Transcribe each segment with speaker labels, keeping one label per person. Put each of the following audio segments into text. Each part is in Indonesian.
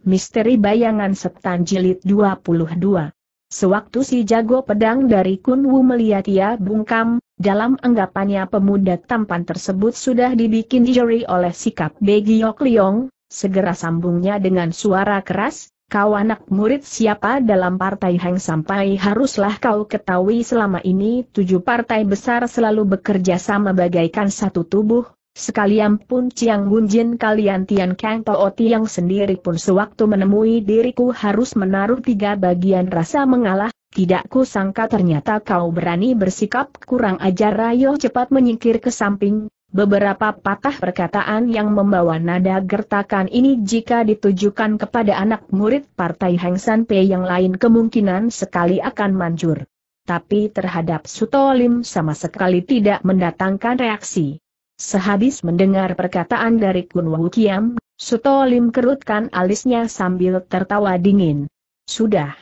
Speaker 1: Misteri Bayangan Setan Jilid 22. Sewaktu si jago pedang dari Kun Wu melihat ia bungkam, dalam anggapannya pemuda tampan tersebut sudah dibikin jeri oleh sikap Begi Begiok Liong, segera sambungnya dengan suara keras, kau anak murid siapa dalam partai Heng sampai haruslah kau ketahui selama ini tujuh partai besar selalu bekerja sama bagaikan satu tubuh, Sekalian pun Chiang Bunjin kalian Tian Kang Tao yang sendiri pun sewaktu menemui diriku harus menaruh tiga bagian rasa mengalah, tidak ku sangka ternyata kau berani bersikap kurang ajar Rayo cepat menyingkir ke samping, Beberapa patah perkataan yang membawa nada gertakan ini jika ditujukan kepada anak murid Partai Heng San Pei yang lain kemungkinan sekali akan manjur. Tapi terhadap Sutolim sama sekali tidak mendatangkan reaksi. Sehabis mendengar perkataan dari Kun Wu Kiam, Lim kerutkan alisnya sambil tertawa dingin. Sudah.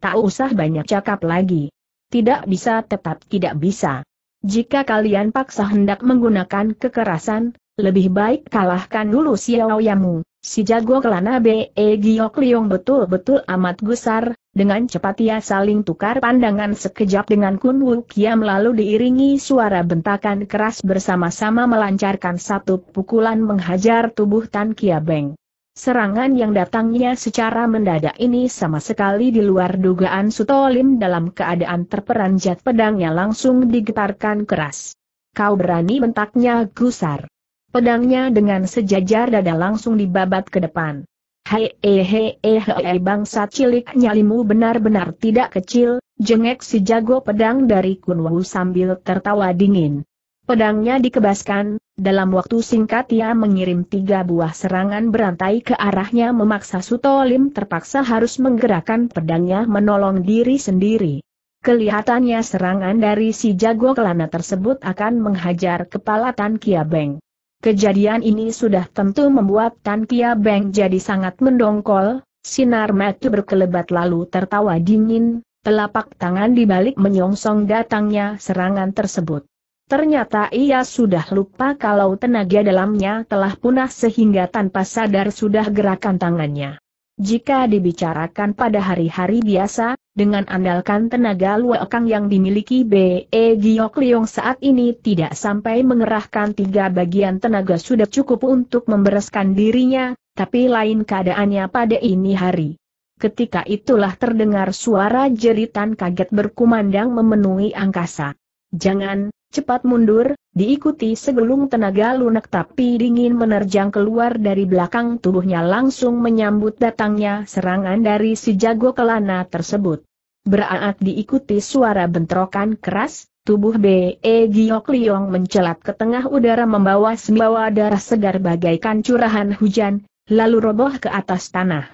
Speaker 1: Tak usah banyak cakap lagi. Tidak bisa tetap tidak bisa. Jika kalian paksa hendak menggunakan kekerasan, lebih baik kalahkan dulu Xiao Yamu. Si jago kelana B.E. Giyok Liong betul-betul amat gusar, dengan cepat ia saling tukar pandangan sekejap dengan Kun Wu Kiam lalu diiringi suara bentakan keras bersama-sama melancarkan satu pukulan menghajar tubuh Tan Kia Beng. Serangan yang datangnya secara mendadak ini sama sekali di luar dugaan Sutolim dalam keadaan terperanjat pedangnya langsung digetarkan keras. Kau berani bentaknya gusar. Pedangnya dengan sejajar dada langsung dibabat ke depan. Hei hei hei hei bangsat cilik nyalimu benar-benar tidak kecil, jengek si jago pedang dari Kunwu sambil tertawa dingin. Pedangnya dikebaskan, dalam waktu singkat ia mengirim tiga buah serangan berantai ke arahnya memaksa Sutolim terpaksa harus menggerakkan pedangnya menolong diri sendiri. Kelihatannya serangan dari si jago kelana tersebut akan menghajar kepala Tan Kiabeng. Kejadian ini sudah tentu membuat Tan Kia Beng jadi sangat mendongkol, sinar mata berkelebat lalu tertawa dingin, telapak tangan dibalik menyongsong datangnya serangan tersebut. Ternyata ia sudah lupa kalau tenaga dalamnya telah punah sehingga tanpa sadar sudah gerakan tangannya. Jika dibicarakan pada hari-hari biasa, dengan andalkan tenaga luakang yang dimiliki B.E. Giyok Liong saat ini tidak sampai mengerahkan tiga bagian tenaga sudah cukup untuk membereskan dirinya, tapi lain keadaannya pada ini hari. Ketika itulah terdengar suara jeritan kaget berkumandang memenuhi angkasa. Jangan, cepat mundur, diikuti segelung tenaga lunak tapi dingin menerjang keluar dari belakang tubuhnya langsung menyambut datangnya serangan dari si jago kelana tersebut. Beraat diikuti suara bentrokan keras, tubuh B.E. Giok Liong mencelat ke tengah udara membawa sembawa darah segar bagaikan curahan hujan, lalu roboh ke atas tanah.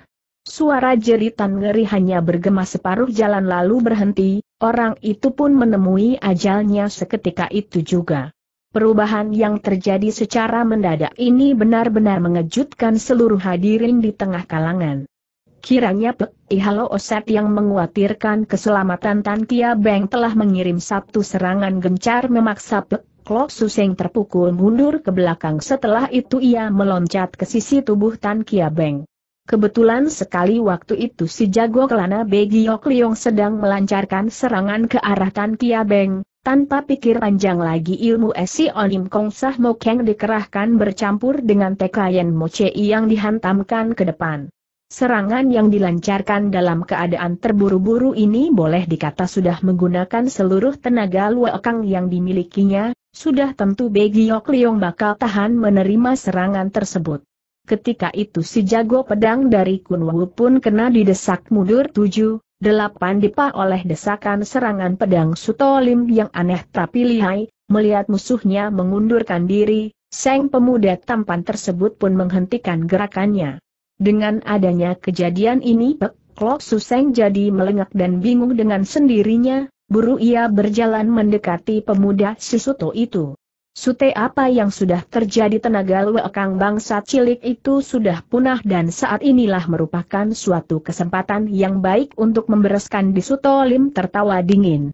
Speaker 1: Suara jeritan ngeri hanya bergema separuh jalan lalu berhenti, Orang itu pun menemui ajalnya seketika itu juga. Perubahan yang terjadi secara mendadak ini benar-benar mengejutkan seluruh hadirin di tengah kalangan. Kiranya Pek Ihalo Oset yang menguatirkan keselamatan Tan Kia Beng telah mengirim satu serangan gencar memaksa Pek Klok Suseng terpukul mundur ke belakang setelah itu ia meloncat ke sisi tubuh Tan Kia Beng. Kebetulan sekali waktu itu si jago kelana Begiok Liong sedang melancarkan serangan ke arah Tan Kia Beng, tanpa pikir panjang lagi ilmu Esi Onim Kong Sah Mokeng dikerahkan bercampur dengan Tekayen Mochei yang dihantamkan ke depan. Serangan yang dilancarkan dalam keadaan terburu-buru ini boleh dikata sudah menggunakan seluruh tenaga luakang yang dimilikinya, sudah tentu Begiok Liong bakal tahan menerima serangan tersebut. Ketika itu si jago pedang dari Kunwu pun kena didesak mundur tujuh, delapan dipa oleh desakan serangan pedang Sutolim yang aneh tapi lihai, melihat musuhnya mengundurkan diri, Seng pemuda tampan tersebut pun menghentikan gerakannya. Dengan adanya kejadian ini Pek Klok Suseng jadi melengak dan bingung dengan sendirinya, buru ia berjalan mendekati pemuda Sisuto itu. Sute apa yang sudah terjadi tenaga luekang bangsa cilik itu sudah punah dan saat inilah merupakan suatu kesempatan yang baik untuk membereskan di Sutolim tertawa dingin.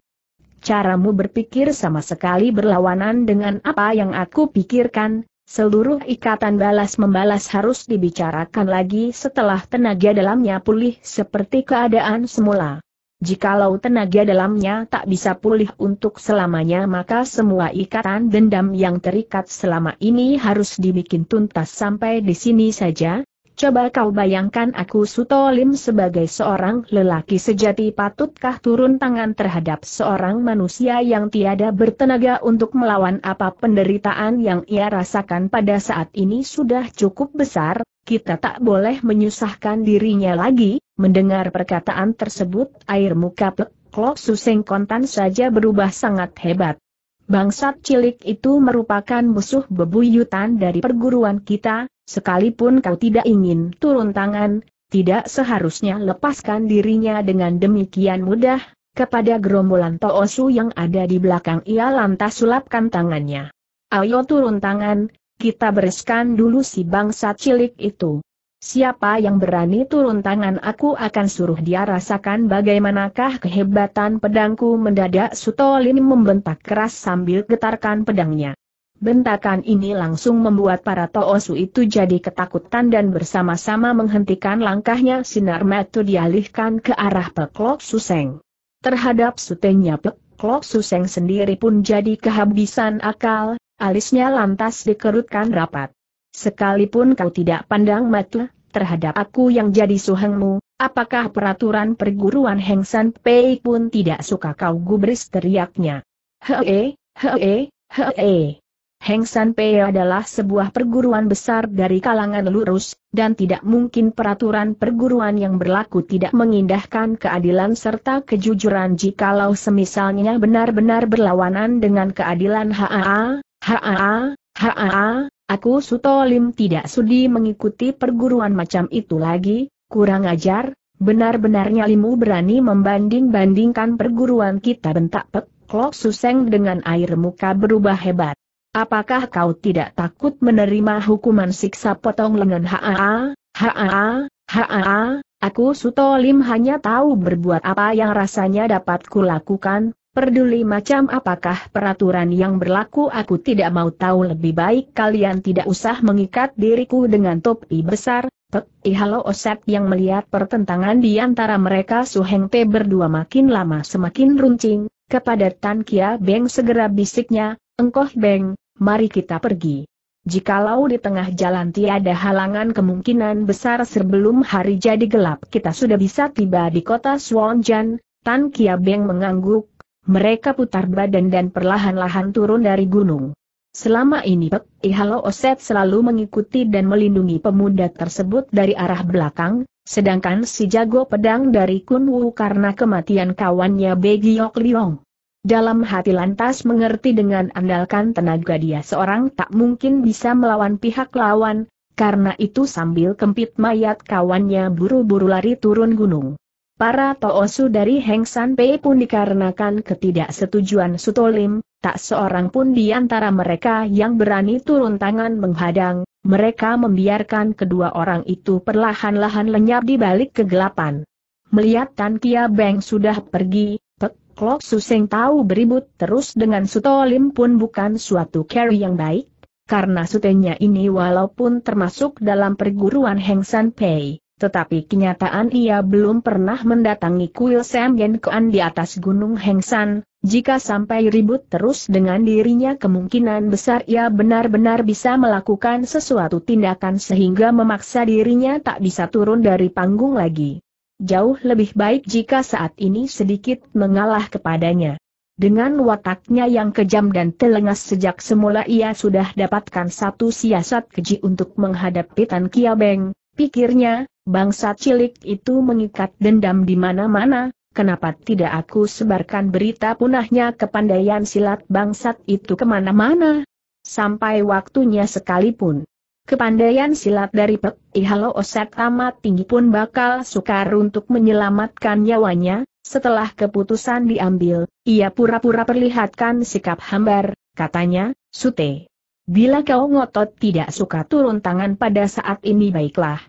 Speaker 1: Caramu berpikir sama sekali berlawanan dengan apa yang aku pikirkan, seluruh ikatan balas-membalas harus dibicarakan lagi setelah tenaga dalamnya pulih seperti keadaan semula. Jikalau tenaga dalamnya tak bisa pulih untuk selamanya maka semua ikatan dendam yang terikat selama ini harus dibikin tuntas sampai di sini saja, Coba kau bayangkan aku Suto Lim sebagai seorang lelaki sejati patutkah turun tangan terhadap seorang manusia yang tiada bertenaga untuk melawan apa penderitaan yang ia rasakan pada saat ini sudah cukup besar, kita tak boleh menyusahkan dirinya lagi, mendengar perkataan tersebut air muka plek, suseng kontan saja berubah sangat hebat. Bangsat cilik itu merupakan musuh bebuyutan dari perguruan kita, sekalipun kau tidak ingin turun tangan, tidak seharusnya lepaskan dirinya dengan demikian mudah, kepada gerombolan Toosu yang ada di belakang ia lantas sulapkan tangannya. Ayo turun tangan, kita bereskan dulu si bangsa cilik itu. Siapa yang berani turun tangan aku akan suruh dia rasakan bagaimanakah kehebatan pedangku mendadak Sutolim membentak keras sambil getarkan pedangnya. Bentakan ini langsung membuat para Toosu itu jadi ketakutan dan bersama-sama menghentikan langkahnya sinar metu dialihkan ke arah Peklok Suseng. Terhadap sutenya Peklok Suseng sendiri pun jadi kehabisan akal, Alisnya lantas dikerutkan rapat. Sekalipun kau tidak pandang mata terhadap aku yang jadi suhengmu, apakah peraturan perguruan Heng San Pei pun tidak suka kau gubris teriaknya. Hee, hee, hee. Heng San Pei adalah sebuah perguruan besar dari kalangan lurus, dan tidak mungkin peraturan perguruan yang berlaku tidak mengindahkan keadilan serta kejujuran jikalau semisalnya benar-benar berlawanan dengan keadilan HAA, Haa, haa, aku Suto Lim tidak sudi mengikuti perguruan macam itu lagi, kurang ajar, benar-benarnya limu berani membanding-bandingkan perguruan kita bentak pek, klok suseng dengan air muka berubah hebat. Apakah kau tidak takut menerima hukuman siksa potong lengan haa, haa, haa, aku Suto Lim hanya tahu berbuat apa yang rasanya dapat kulakukan, Perduli macam apakah peraturan yang berlaku aku tidak mau tahu lebih baik kalian tidak usah mengikat diriku dengan topi besar, Pek halo Oset yang melihat pertentangan di antara mereka Heng Te berdua makin lama semakin runcing, kepada Tan Kia Beng segera bisiknya, Engkoh Beng, mari kita pergi. Jikalau di tengah jalan tiada halangan kemungkinan besar sebelum hari jadi gelap kita sudah bisa tiba di kota Swanjan, Tan Kia Beng mengangguk, mereka putar badan dan perlahan-lahan turun dari gunung. Selama ini Pek Ihalo Oset selalu mengikuti dan melindungi pemuda tersebut dari arah belakang, sedangkan si jago pedang dari Kunwu karena kematian kawannya Begiok Liong. Dalam hati lantas mengerti dengan andalkan tenaga dia seorang tak mungkin bisa melawan pihak lawan, karena itu sambil kempit mayat kawannya buru-buru lari turun gunung. Para toosu dari Heng San Pei pun dikarenakan ketidaksetujuan Sutolim, tak seorang pun di antara mereka yang berani turun tangan menghadang, mereka membiarkan kedua orang itu perlahan-lahan lenyap di balik kegelapan. Melihat Tan Kia Beng sudah pergi, Pek Suseng tahu beribut terus dengan Sutolim pun bukan suatu carry yang baik, karena sutenya ini walaupun termasuk dalam perguruan Heng San Pei tetapi kenyataan ia belum pernah mendatangi kuil Sam Kuan di atas Gunung Hengsan, jika sampai ribut terus dengan dirinya kemungkinan besar ia benar-benar bisa melakukan sesuatu tindakan sehingga memaksa dirinya tak bisa turun dari panggung lagi. Jauh lebih baik jika saat ini sedikit mengalah kepadanya. Dengan wataknya yang kejam dan telengas sejak semula ia sudah dapatkan satu siasat keji untuk menghadapi Tan Kiabeng, pikirnya, Bangsa cilik itu mengikat dendam di mana-mana, kenapa tidak aku sebarkan berita punahnya kepandaian silat bangsat itu kemana-mana? Sampai waktunya sekalipun. Kepandaian silat dari Pek Ihalo Oset amat tinggi pun bakal sukar untuk menyelamatkan nyawanya, setelah keputusan diambil, ia pura-pura perlihatkan sikap hambar, katanya, Sute. Bila kau ngotot tidak suka turun tangan pada saat ini baiklah.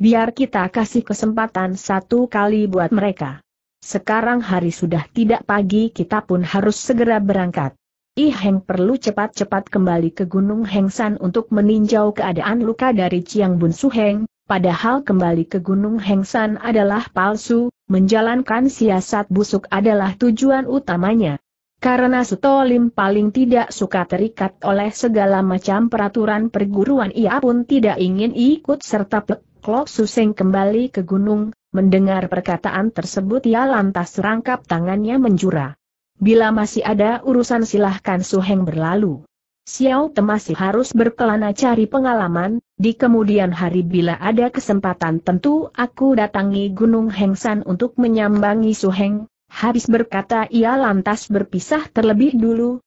Speaker 1: Biar kita kasih kesempatan satu kali buat mereka. Sekarang hari sudah tidak pagi kita pun harus segera berangkat. I Heng perlu cepat-cepat kembali ke Gunung Hengsan untuk meninjau keadaan luka dari Chiang Bun Su Heng, padahal kembali ke Gunung Hengsan adalah palsu, menjalankan siasat busuk adalah tujuan utamanya. Karena Sutolim paling tidak suka terikat oleh segala macam peraturan perguruan ia pun tidak ingin ikut serta plek Klok Suseng kembali ke gunung, mendengar perkataan tersebut ia lantas rangkap tangannya menjura. Bila masih ada urusan silahkan Suheng berlalu. Xiao Te masih harus berkelana cari pengalaman, di kemudian hari bila ada kesempatan tentu aku datangi Gunung Hengsan untuk menyambangi Suheng, habis berkata ia lantas berpisah terlebih dulu,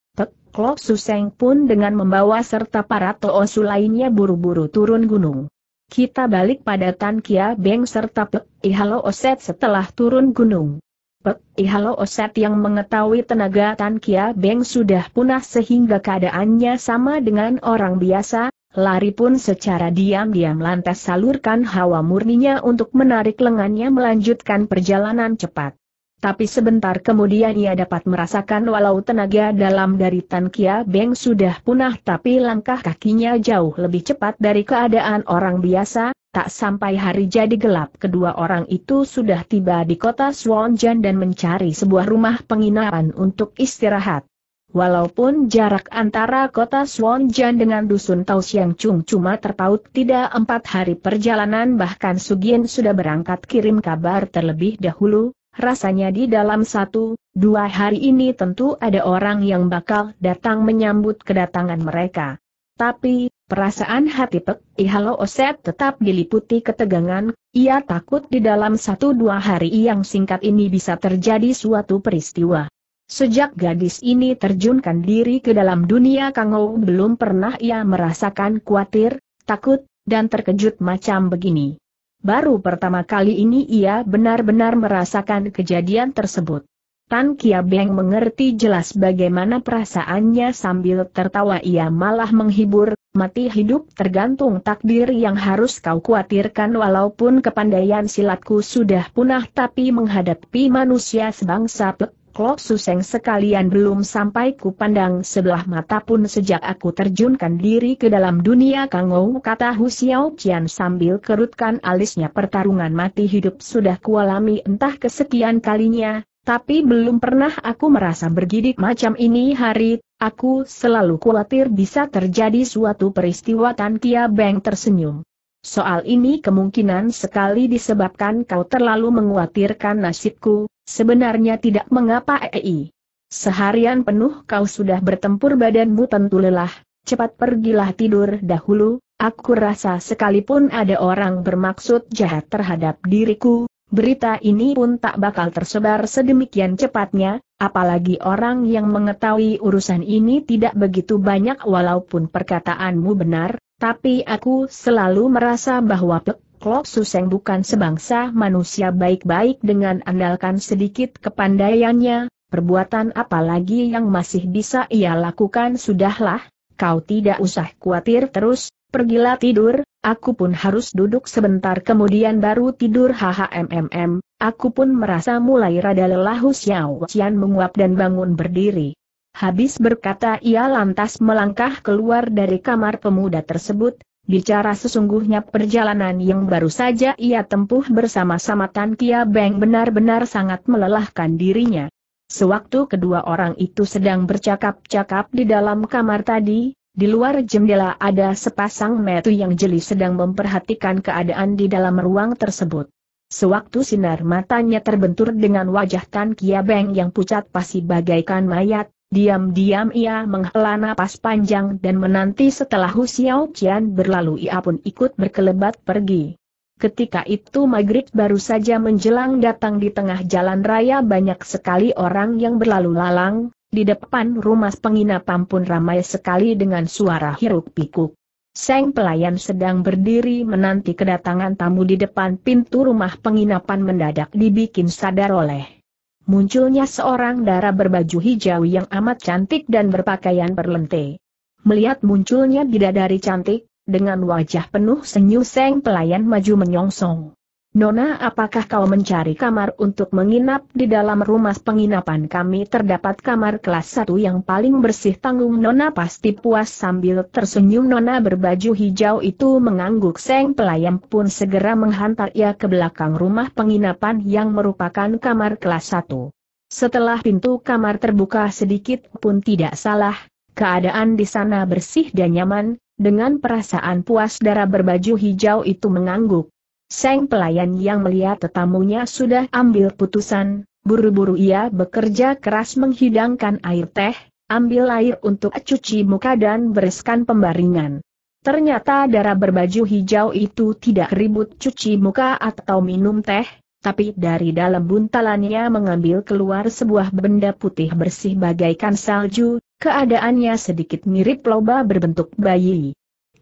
Speaker 1: Klok Suseng pun dengan membawa serta para toosu lainnya buru-buru turun gunung. Kita balik pada Tan Kia Beng serta Pek Ihalo Oset setelah turun gunung. Pek Ihalo Oset yang mengetahui tenaga Tan Kia Beng sudah punah sehingga keadaannya sama dengan orang biasa, lari pun secara diam-diam lantas salurkan hawa murninya untuk menarik lengannya melanjutkan perjalanan cepat. Tapi sebentar kemudian ia dapat merasakan walau tenaga dalam dari Tan Kia Beng sudah punah tapi langkah kakinya jauh lebih cepat dari keadaan orang biasa, tak sampai hari jadi gelap kedua orang itu sudah tiba di kota Swanjan dan mencari sebuah rumah penginapan untuk istirahat. Walaupun jarak antara kota Swanjan dengan dusun Tao Siang Chung cuma terpaut tidak empat hari perjalanan bahkan Sugien sudah berangkat kirim kabar terlebih dahulu, Rasanya di dalam satu, dua hari ini tentu ada orang yang bakal datang menyambut kedatangan mereka. Tapi, perasaan hati Pek Ihalo Oset tetap diliputi ketegangan, ia takut di dalam satu dua hari yang singkat ini bisa terjadi suatu peristiwa. Sejak gadis ini terjunkan diri ke dalam dunia Kangou belum pernah ia merasakan khawatir, takut, dan terkejut macam begini. Baru pertama kali ini ia benar-benar merasakan kejadian tersebut. Tan Kia Beng mengerti jelas bagaimana perasaannya sambil tertawa ia malah menghibur, mati hidup tergantung takdir yang harus kau khawatirkan walaupun kepandaian silatku sudah punah tapi menghadapi manusia sebangsa pek Klok Suseng sekalian belum sampai ku pandang sebelah mata pun sejak aku terjunkan diri ke dalam dunia kangou kata Hu Xiao Qian sambil kerutkan alisnya pertarungan mati hidup sudah kualami entah kesekian kalinya, tapi belum pernah aku merasa bergidik macam ini hari, aku selalu khawatir bisa terjadi suatu peristiwa Tan Kia Beng tersenyum. Soal ini kemungkinan sekali disebabkan kau terlalu menguatirkan nasibku, Sebenarnya tidak mengapa EI. Seharian penuh kau sudah bertempur badanmu tentu lelah, cepat pergilah tidur dahulu, aku rasa sekalipun ada orang bermaksud jahat terhadap diriku, berita ini pun tak bakal tersebar sedemikian cepatnya, apalagi orang yang mengetahui urusan ini tidak begitu banyak walaupun perkataanmu benar, tapi aku selalu merasa bahwa Klok Suseng bukan sebangsa manusia baik-baik dengan andalkan sedikit kepandaiannya, perbuatan apalagi yang masih bisa ia lakukan sudahlah, kau tidak usah khawatir terus, pergilah tidur, aku pun harus duduk sebentar kemudian baru tidur hhmmm, aku pun merasa mulai rada lelah Xiao Qian menguap dan bangun berdiri. Habis berkata ia lantas melangkah keluar dari kamar pemuda tersebut, Bicara sesungguhnya perjalanan yang baru saja ia tempuh bersama-sama Tan Kia Beng benar-benar sangat melelahkan dirinya. Sewaktu kedua orang itu sedang bercakap-cakap di dalam kamar tadi, di luar jendela ada sepasang metu yang jeli sedang memperhatikan keadaan di dalam ruang tersebut. Sewaktu sinar matanya terbentur dengan wajah Tan Kia Beng yang pucat pasti bagaikan mayat, Diam-diam ia menghela napas panjang dan menanti setelah Hu Xiao berlalu ia pun ikut berkelebat pergi. Ketika itu maghrib baru saja menjelang datang di tengah jalan raya banyak sekali orang yang berlalu lalang, di depan rumah penginapan pun ramai sekali dengan suara hiruk pikuk. Seng pelayan sedang berdiri menanti kedatangan tamu di depan pintu rumah penginapan mendadak dibikin sadar oleh munculnya seorang dara berbaju hijau yang amat cantik dan berpakaian berlente. Melihat munculnya bidadari cantik, dengan wajah penuh senyum seng pelayan maju menyongsong. Nona apakah kau mencari kamar untuk menginap di dalam rumah penginapan kami terdapat kamar kelas 1 yang paling bersih tanggung Nona pasti puas sambil tersenyum Nona berbaju hijau itu mengangguk seng pelayan pun segera menghantar ia ke belakang rumah penginapan yang merupakan kamar kelas 1. Setelah pintu kamar terbuka sedikit pun tidak salah, keadaan di sana bersih dan nyaman, dengan perasaan puas darah berbaju hijau itu mengangguk. Seng pelayan yang melihat tetamunya sudah ambil putusan, buru-buru ia bekerja keras menghidangkan air teh, ambil air untuk cuci muka dan bereskan pembaringan. Ternyata darah berbaju hijau itu tidak ribut cuci muka atau minum teh, tapi dari dalam buntalannya mengambil keluar sebuah benda putih bersih bagaikan salju, keadaannya sedikit mirip loba berbentuk bayi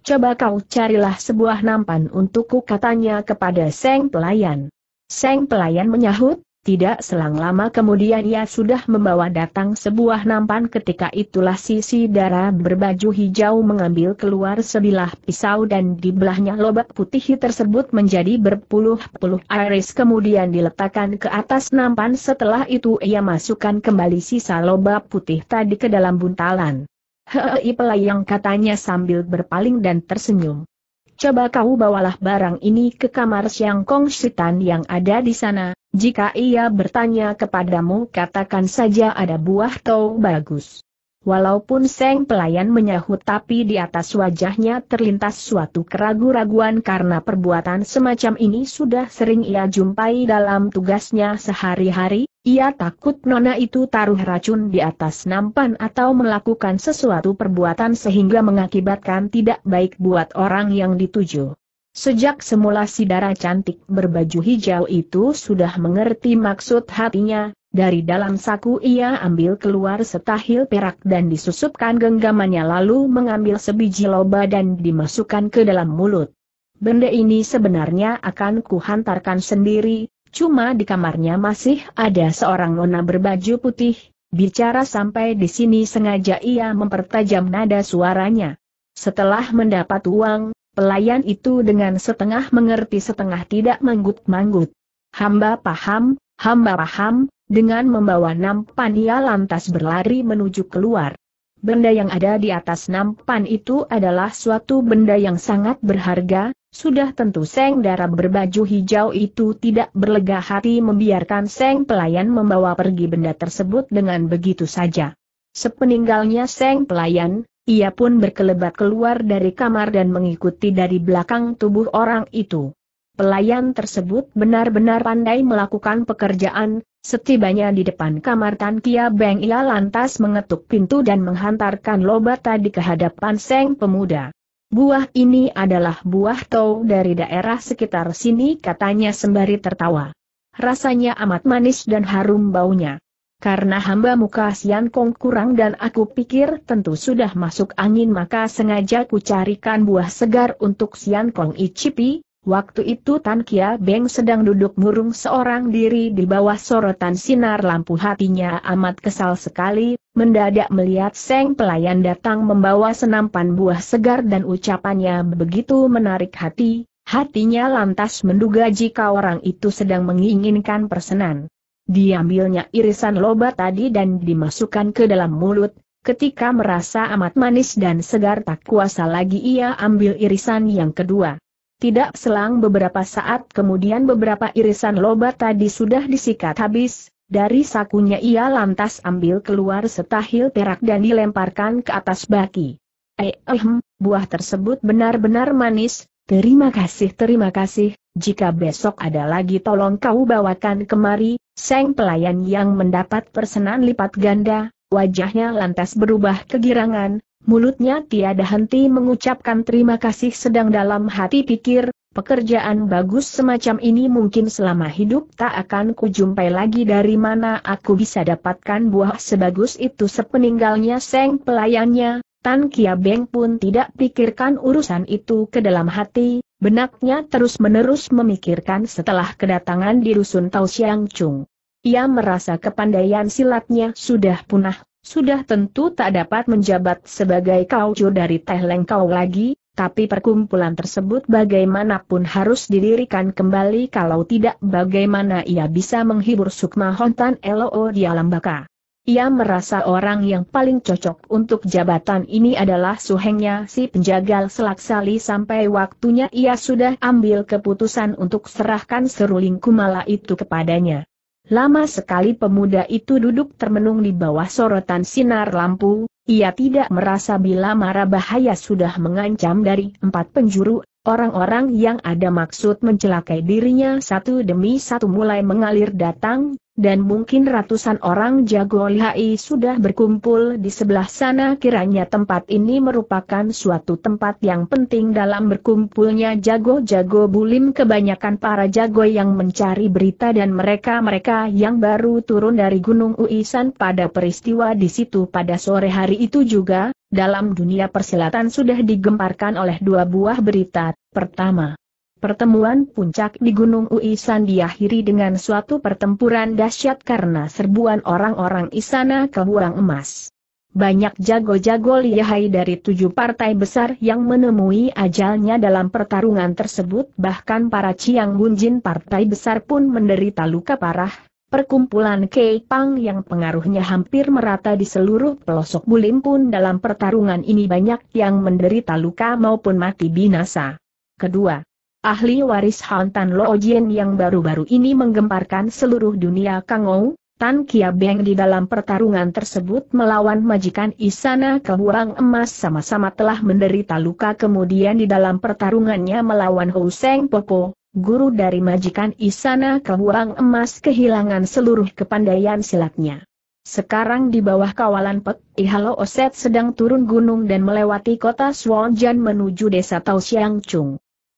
Speaker 1: coba kau carilah sebuah nampan untukku katanya kepada Seng Pelayan. Seng Pelayan menyahut, tidak selang lama kemudian ia sudah membawa datang sebuah nampan ketika itulah sisi darah berbaju hijau mengambil keluar sebilah pisau dan di belahnya lobak putih tersebut menjadi berpuluh-puluh iris kemudian diletakkan ke atas nampan setelah itu ia masukkan kembali sisa lobak putih tadi ke dalam buntalan. Hei yang katanya sambil berpaling dan tersenyum. Coba kau bawalah barang ini ke kamar Siang Kong Sitan yang ada di sana, jika ia bertanya kepadamu katakan saja ada buah tau bagus. Walaupun Seng pelayan menyahut tapi di atas wajahnya terlintas suatu keraguan-raguan karena perbuatan semacam ini sudah sering ia jumpai dalam tugasnya sehari-hari, ia takut Nona itu taruh racun di atas nampan atau melakukan sesuatu perbuatan sehingga mengakibatkan tidak baik buat orang yang dituju. Sejak semula si darah cantik berbaju hijau itu sudah mengerti maksud hatinya, dari dalam saku ia ambil keluar setahil perak dan disusupkan genggamannya lalu mengambil sebiji loba dan dimasukkan ke dalam mulut. Benda ini sebenarnya akan kuhantarkan sendiri, cuma di kamarnya masih ada seorang nona berbaju putih. Bicara sampai di sini sengaja ia mempertajam nada suaranya. Setelah mendapat uang, pelayan itu dengan setengah mengerti setengah tidak manggut-manggut. Hamba paham, hamba paham, dengan membawa nampan ia lantas berlari menuju keluar. Benda yang ada di atas nampan itu adalah suatu benda yang sangat berharga, sudah tentu Seng Dara berbaju hijau itu tidak berlega hati membiarkan Seng Pelayan membawa pergi benda tersebut dengan begitu saja. Sepeninggalnya Seng Pelayan, ia pun berkelebat keluar dari kamar dan mengikuti dari belakang tubuh orang itu. Pelayan tersebut benar-benar pandai melakukan pekerjaan, Setibanya di depan kamar Tan Kia Beng ia lantas mengetuk pintu dan menghantarkan loba tadi ke hadapan Seng pemuda. Buah ini adalah buah tau dari daerah sekitar sini katanya sembari tertawa. Rasanya amat manis dan harum baunya. Karena hamba muka Sian Kong kurang dan aku pikir tentu sudah masuk angin maka sengaja ku carikan buah segar untuk Sian Kong icipi, Waktu itu Tan Kia Beng sedang duduk murung seorang diri di bawah sorotan sinar lampu hatinya amat kesal sekali, mendadak melihat Seng pelayan datang membawa senampan buah segar dan ucapannya begitu menarik hati, hatinya lantas menduga jika orang itu sedang menginginkan persenan. Diambilnya irisan loba tadi dan dimasukkan ke dalam mulut, ketika merasa amat manis dan segar tak kuasa lagi ia ambil irisan yang kedua. Tidak selang beberapa saat kemudian beberapa irisan lobat tadi sudah disikat habis, dari sakunya ia lantas ambil keluar setahil perak dan dilemparkan ke atas baki. Eh, ehem, hmm, buah tersebut benar-benar manis, terima kasih terima kasih, jika besok ada lagi tolong kau bawakan kemari, seng pelayan yang mendapat persenan lipat ganda, wajahnya lantas berubah kegirangan, mulutnya tiada henti mengucapkan terima kasih sedang dalam hati pikir, pekerjaan bagus semacam ini mungkin selama hidup tak akan kujumpai lagi dari mana aku bisa dapatkan buah sebagus itu sepeninggalnya seng pelayannya, Tan Kia Beng pun tidak pikirkan urusan itu ke dalam hati, benaknya terus-menerus memikirkan setelah kedatangan di rusun Tau Siang Chung. Ia merasa kepandaian silatnya sudah punah, sudah tentu tak dapat menjabat sebagai kaucu dari Teh Lengkau lagi, tapi perkumpulan tersebut bagaimanapun harus didirikan kembali kalau tidak bagaimana ia bisa menghibur Sukma Hontan Loo di alam baka. Ia merasa orang yang paling cocok untuk jabatan ini adalah suhengnya si penjagal selaksali sampai waktunya ia sudah ambil keputusan untuk serahkan seruling kumala itu kepadanya. Lama sekali pemuda itu duduk termenung di bawah sorotan sinar lampu, ia tidak merasa bila mara bahaya sudah mengancam dari empat penjuru, Orang-orang yang ada maksud mencelakai dirinya satu demi satu mulai mengalir datang, dan mungkin ratusan orang jago lihai sudah berkumpul di sebelah sana kiranya tempat ini merupakan suatu tempat yang penting dalam berkumpulnya jago-jago bulim kebanyakan para jago yang mencari berita dan mereka-mereka yang baru turun dari Gunung Uisan pada peristiwa di situ pada sore hari itu juga, dalam dunia persilatan sudah digemparkan oleh dua buah berita. Pertama, pertemuan puncak di Gunung Uisan diakhiri dengan suatu pertempuran dahsyat karena serbuan orang-orang Isana ke Buang Emas. Banyak jago-jago lihai dari tujuh partai besar yang menemui ajalnya dalam pertarungan tersebut bahkan para Ciang Bunjin partai besar pun menderita luka parah, Perkumpulan Kei yang pengaruhnya hampir merata di seluruh pelosok bulim pun dalam pertarungan ini banyak yang menderita luka maupun mati binasa. Kedua, ahli waris Han Tan Lo Jien yang baru-baru ini menggemparkan seluruh dunia Kangou, Tan Kia Beng di dalam pertarungan tersebut melawan majikan Isana Kehuang Emas sama-sama telah menderita luka kemudian di dalam pertarungannya melawan Hou Seng Popo, guru dari majikan Isana Kehuang Emas kehilangan seluruh kepandaian silatnya. Sekarang di bawah kawalan Pek Ihalo Oset sedang turun gunung dan melewati kota Swanjan menuju desa Tao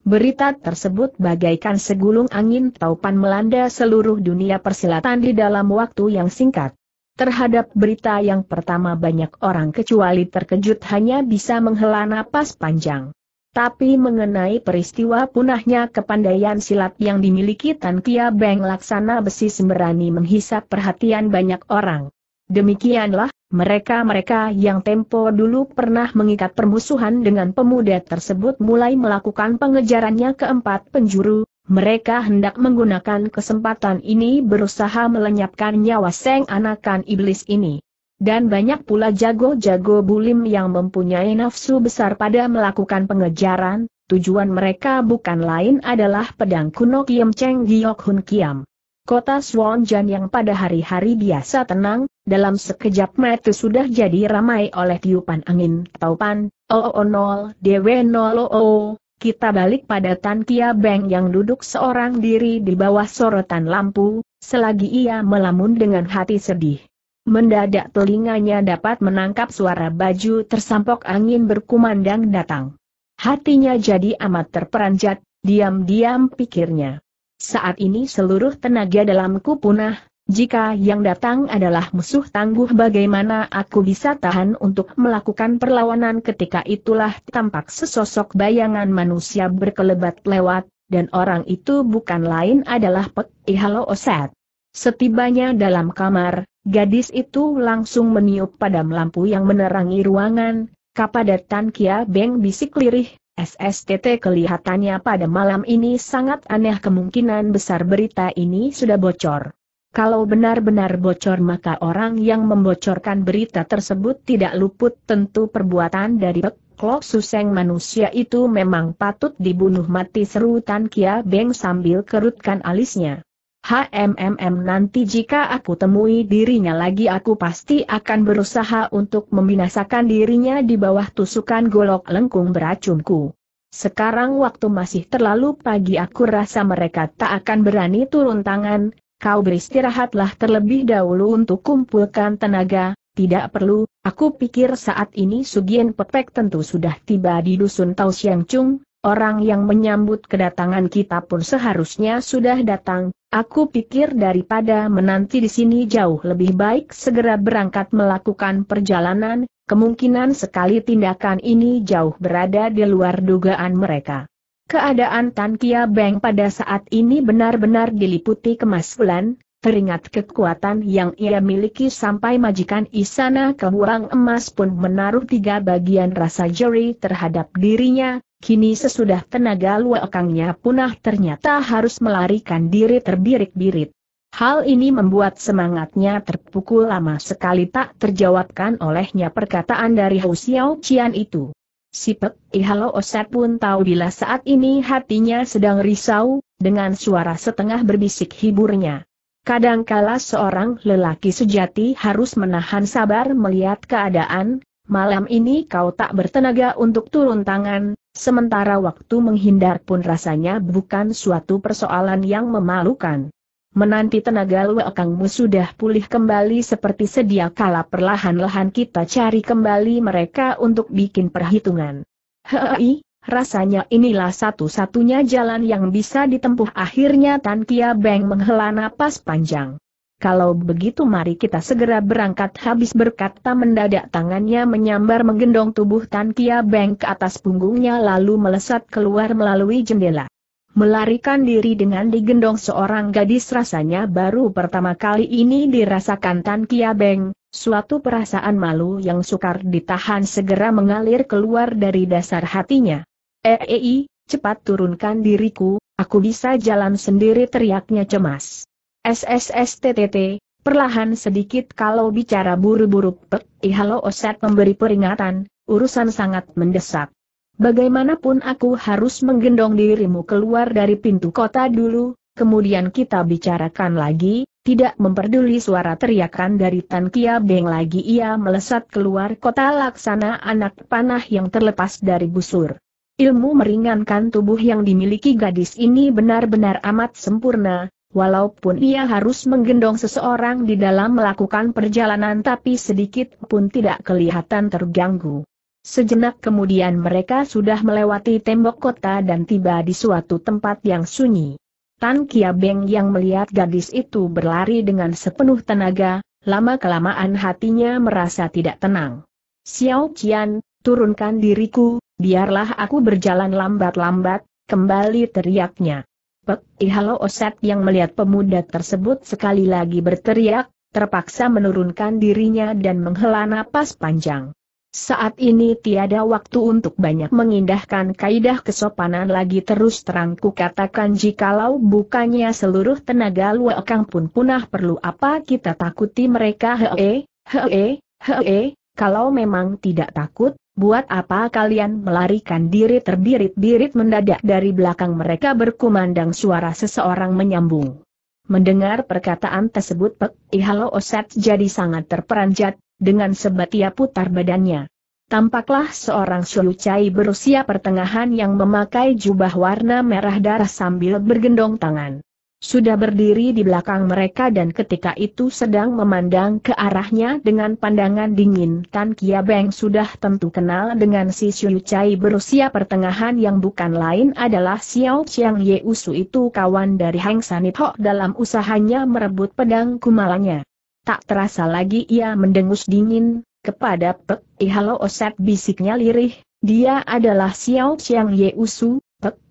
Speaker 1: Berita tersebut bagaikan segulung angin taupan melanda seluruh dunia persilatan di dalam waktu yang singkat. Terhadap berita yang pertama banyak orang kecuali terkejut hanya bisa menghela napas panjang. Tapi mengenai peristiwa punahnya kepandaian silat yang dimiliki Tan Kia Beng Laksana Besi Semberani menghisap perhatian banyak orang. Demikianlah, mereka-mereka yang tempo dulu pernah mengikat permusuhan dengan pemuda tersebut mulai melakukan pengejarannya ke empat penjuru, mereka hendak menggunakan kesempatan ini berusaha melenyapkan nyawa Seng Anakan Iblis ini. Dan banyak pula jago-jago bulim yang mempunyai nafsu besar pada melakukan pengejaran, tujuan mereka bukan lain adalah pedang kuno Kiam Cheng Giok Hun Kiam. Kota Swanjan yang pada hari-hari biasa tenang, dalam sekejap mata sudah jadi ramai oleh tiupan angin taupan, OO0, DW0OO, kita balik pada Tan Kia Beng yang duduk seorang diri di bawah sorotan lampu, selagi ia melamun dengan hati sedih. Mendadak telinganya dapat menangkap suara baju tersampok angin berkumandang datang. Hatinya jadi amat terperanjat, diam-diam pikirnya. Saat ini seluruh tenaga dalamku punah, jika yang datang adalah musuh tangguh bagaimana aku bisa tahan untuk melakukan perlawanan ketika itulah tampak sesosok bayangan manusia berkelebat lewat, dan orang itu bukan lain adalah Pek Ihalo Oset. Setibanya dalam kamar, gadis itu langsung meniup padam lampu yang menerangi ruangan, kapada Tan Kia Beng bisik lirih, SSTT kelihatannya pada malam ini sangat aneh kemungkinan besar berita ini sudah bocor. Kalau benar-benar bocor maka orang yang membocorkan berita tersebut tidak luput tentu perbuatan dari Pek Klok Suseng manusia itu memang patut dibunuh mati seru Tan Kia Beng sambil kerutkan alisnya. HMMM nanti jika aku temui dirinya lagi aku pasti akan berusaha untuk membinasakan dirinya di bawah tusukan golok lengkung beracunku. Sekarang waktu masih terlalu pagi aku rasa mereka tak akan berani turun tangan, kau beristirahatlah terlebih dahulu untuk kumpulkan tenaga, tidak perlu, aku pikir saat ini Sugien Pepek tentu sudah tiba di dusun Tau Siang Chung, Orang yang menyambut kedatangan kita pun seharusnya sudah datang, aku pikir daripada menanti di sini jauh lebih baik segera berangkat melakukan perjalanan, kemungkinan sekali tindakan ini jauh berada di luar dugaan mereka. Keadaan Tan Kia Beng pada saat ini benar-benar diliputi kemasulan, teringat kekuatan yang ia miliki sampai majikan Isana Kebuang Emas pun menaruh tiga bagian rasa jeri terhadap dirinya, Kini sesudah tenaga luakangnya punah ternyata harus melarikan diri terbirik-birit. Hal ini membuat semangatnya terpukul lama sekali tak terjawabkan olehnya perkataan dari Hou Xiao Qian itu. Si Pek Ihalo Oset pun tahu bila saat ini hatinya sedang risau, dengan suara setengah berbisik hiburnya. Kadangkala seorang lelaki sejati harus menahan sabar melihat keadaan, malam ini kau tak bertenaga untuk turun tangan, Sementara waktu menghindar pun rasanya bukan suatu persoalan yang memalukan. Menanti tenaga luakangmu sudah pulih kembali seperti sedia kala perlahan-lahan kita cari kembali mereka untuk bikin perhitungan. Hei, rasanya inilah satu-satunya jalan yang bisa ditempuh akhirnya Tan Kia Beng menghela napas panjang. Kalau begitu mari kita segera berangkat habis berkata mendadak tangannya menyambar menggendong tubuh Tan Kia Beng ke atas punggungnya lalu melesat keluar melalui jendela. Melarikan diri dengan digendong seorang gadis rasanya baru pertama kali ini dirasakan Tan Kia Beng, suatu perasaan malu yang sukar ditahan segera mengalir keluar dari dasar hatinya. Eei, eh, eh, cepat turunkan diriku, aku bisa jalan sendiri teriaknya cemas. SSSTTT, perlahan sedikit kalau bicara buru-buru pek, ihalo oset memberi peringatan, urusan sangat mendesak. Bagaimanapun aku harus menggendong dirimu keluar dari pintu kota dulu, kemudian kita bicarakan lagi, tidak memperduli suara teriakan dari Tan Kia Beng lagi ia melesat keluar kota laksana anak panah yang terlepas dari busur. Ilmu meringankan tubuh yang dimiliki gadis ini benar-benar amat sempurna, Walaupun ia harus menggendong seseorang di dalam melakukan perjalanan tapi sedikit pun tidak kelihatan terganggu. Sejenak kemudian mereka sudah melewati tembok kota dan tiba di suatu tempat yang sunyi. Tan Kia Beng yang melihat gadis itu berlari dengan sepenuh tenaga, lama-kelamaan hatinya merasa tidak tenang. Xiao Qian, turunkan diriku, biarlah aku berjalan lambat-lambat, kembali teriaknya. Pek Ihalo eh, Oset yang melihat pemuda tersebut sekali lagi berteriak, terpaksa menurunkan dirinya dan menghela napas panjang. Saat ini tiada waktu untuk banyak mengindahkan kaidah kesopanan lagi terus terang ku katakan jikalau bukannya seluruh tenaga luakang pun punah perlu apa kita takuti mereka hee, hee, hee, kalau memang tidak takut, Buat apa kalian melarikan diri terbirit-birit mendadak dari belakang mereka berkumandang suara seseorang menyambung. Mendengar perkataan tersebut Pek Ihalo Oset jadi sangat terperanjat, dengan sebat ia putar badannya. Tampaklah seorang Shulucai berusia pertengahan yang memakai jubah warna merah darah sambil bergendong tangan sudah berdiri di belakang mereka dan ketika itu sedang memandang ke arahnya dengan pandangan dingin. Tan Kia Beng sudah tentu kenal dengan si Xiu Chai berusia pertengahan yang bukan lain adalah Xiao Xiang Ye Usu itu kawan dari Hang Sanit Ho dalam usahanya merebut pedang kumalanya. Tak terasa lagi ia mendengus dingin, kepada Pek Ihalo eh, Oset bisiknya lirih, dia adalah Xiao Xiang Ye Usu,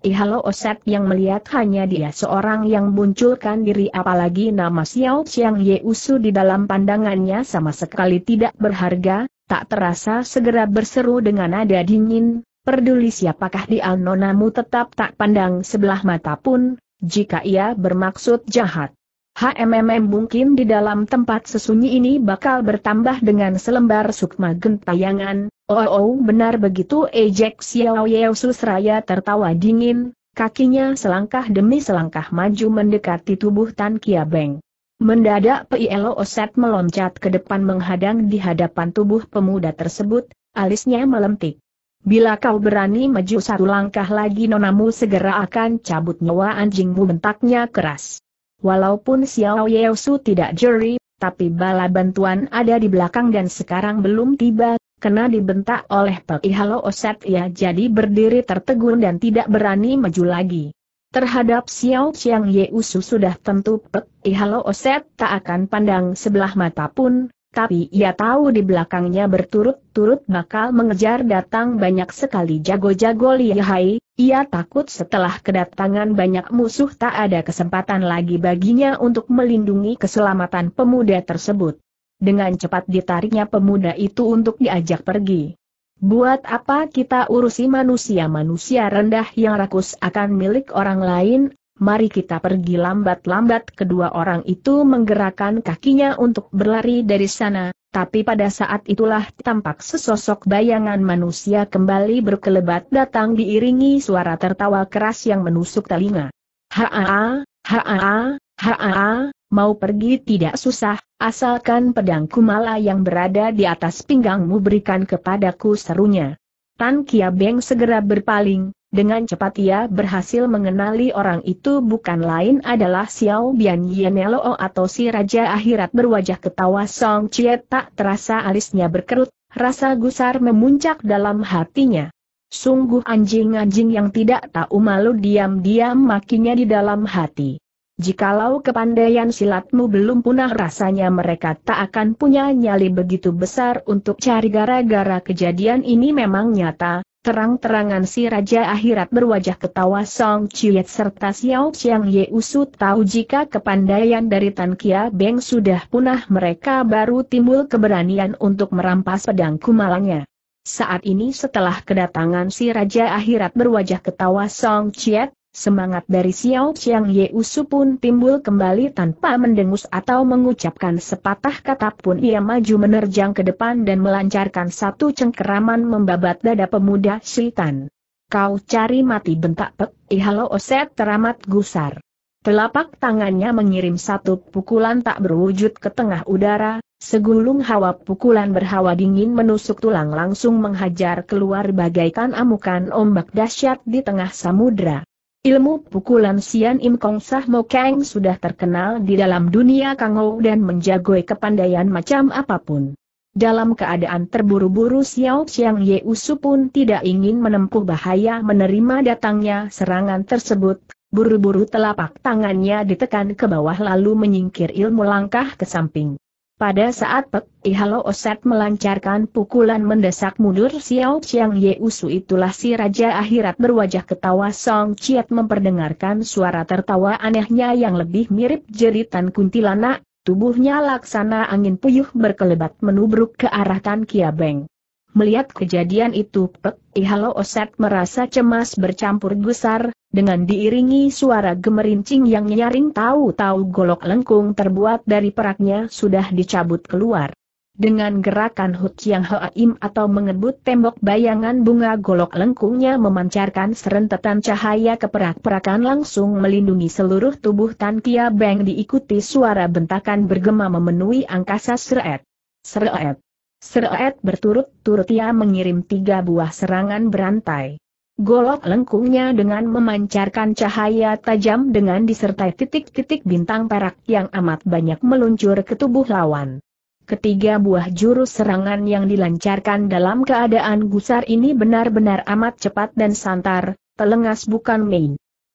Speaker 1: Ihalo Oset yang melihat hanya dia seorang yang munculkan diri apalagi nama Xiao Xiang Ye Usu di dalam pandangannya sama sekali tidak berharga, tak terasa segera berseru dengan nada dingin, peduli siapakah di nonamu tetap tak pandang sebelah mata pun, jika ia bermaksud jahat. HMMM mungkin di dalam tempat sesunyi ini bakal bertambah dengan selembar sukma gentayangan. Oh, oh benar begitu ejek Xiao Yeosu seraya tertawa dingin, kakinya selangkah demi selangkah maju mendekati tubuh Tan Kia Beng. Mendadak Pilo Oset meloncat ke depan menghadang di hadapan tubuh pemuda tersebut, alisnya melentik. Bila kau berani maju satu langkah lagi nonamu segera akan cabut nyawa anjingmu bentaknya keras. Walaupun Xiao Yeosu tidak jeri, tapi bala bantuan ada di belakang dan sekarang belum tiba, kena dibentak oleh Pei Halo Oset ia jadi berdiri tertegun dan tidak berani maju lagi. Terhadap Xiao Chiang Yeusu sudah tentu Pei Halo Oset tak akan pandang sebelah mata pun, tapi ia tahu di belakangnya berturut-turut bakal mengejar datang banyak sekali jago-jago lihai, ia takut setelah kedatangan banyak musuh tak ada kesempatan lagi baginya untuk melindungi keselamatan pemuda tersebut. Dengan cepat ditariknya pemuda itu untuk diajak pergi. Buat apa kita urusi manusia-manusia rendah yang rakus akan milik orang lain, mari kita pergi lambat-lambat kedua orang itu menggerakkan kakinya untuk berlari dari sana, tapi pada saat itulah tampak sesosok bayangan manusia kembali berkelebat datang diiringi suara tertawa keras yang menusuk telinga. Haa, haa, haa, mau pergi tidak susah, asalkan pedang kumala yang berada di atas pinggangmu berikan kepadaku serunya. Tan Kia Beng segera berpaling, dengan cepat ia berhasil mengenali orang itu bukan lain adalah Xiao Bian Yenelo oh atau si Raja Akhirat berwajah ketawa Song Chie tak terasa alisnya berkerut, rasa gusar memuncak dalam hatinya. Sungguh anjing-anjing yang tidak tahu malu diam-diam makinya di dalam hati. Jikalau kepandaian silatmu belum punah rasanya mereka tak akan punya nyali begitu besar untuk cari gara-gara kejadian ini memang nyata, Terang-terangan si Raja Akhirat berwajah ketawa Song Chiyet serta Xiao Xiang Ye Usu tahu jika kepandaian dari Tan Kia Beng sudah punah mereka baru timbul keberanian untuk merampas pedang Kumalanya. Saat ini setelah kedatangan si Raja Akhirat berwajah ketawa Song Chiyet, Semangat dari Xiao Xiang Ye Usu pun timbul kembali tanpa mendengus atau mengucapkan sepatah kata pun ia maju menerjang ke depan dan melancarkan satu cengkeraman membabat dada pemuda Sultan. Kau cari mati bentak Pek Ihalo eh, Oset teramat gusar. Telapak tangannya mengirim satu pukulan tak berwujud ke tengah udara, segulung hawa pukulan berhawa dingin menusuk tulang langsung menghajar keluar bagaikan amukan ombak dahsyat di tengah samudra. Ilmu pukulan Sian Im Kong Sah Mo Kang sudah terkenal di dalam dunia Kangou dan menjagoi kepandaian macam apapun. Dalam keadaan terburu-buru Xiao Xiang Ye Usu pun tidak ingin menempuh bahaya menerima datangnya serangan tersebut, buru-buru telapak tangannya ditekan ke bawah lalu menyingkir ilmu langkah ke samping. Pada saat Pek Ihalo Oset melancarkan pukulan mendesak mundur Xiao Chiang Yeusu itulah si Raja Akhirat berwajah ketawa Song Chiat memperdengarkan suara tertawa anehnya yang lebih mirip jeritan kuntilanak, tubuhnya laksana angin puyuh berkelebat menubruk ke arah Tan Kia Beng. Melihat kejadian itu, Pek Ihalo eh, Oset merasa cemas bercampur gusar, dengan diiringi suara gemerincing yang nyaring tahu-tahu golok lengkung terbuat dari peraknya sudah dicabut keluar. Dengan gerakan Hut Yang Haim atau mengebut tembok bayangan bunga golok lengkungnya memancarkan serentetan cahaya ke perak perakan langsung melindungi seluruh tubuh Tan Kia Beng diikuti suara bentakan bergema memenuhi angkasa seret. Seret. Seret berturut-turut ia mengirim tiga buah serangan berantai. Golok lengkungnya dengan memancarkan cahaya tajam dengan disertai titik-titik bintang perak yang amat banyak meluncur ke tubuh lawan. Ketiga buah jurus serangan yang dilancarkan dalam keadaan gusar ini benar-benar amat cepat dan santar, telengas bukan main.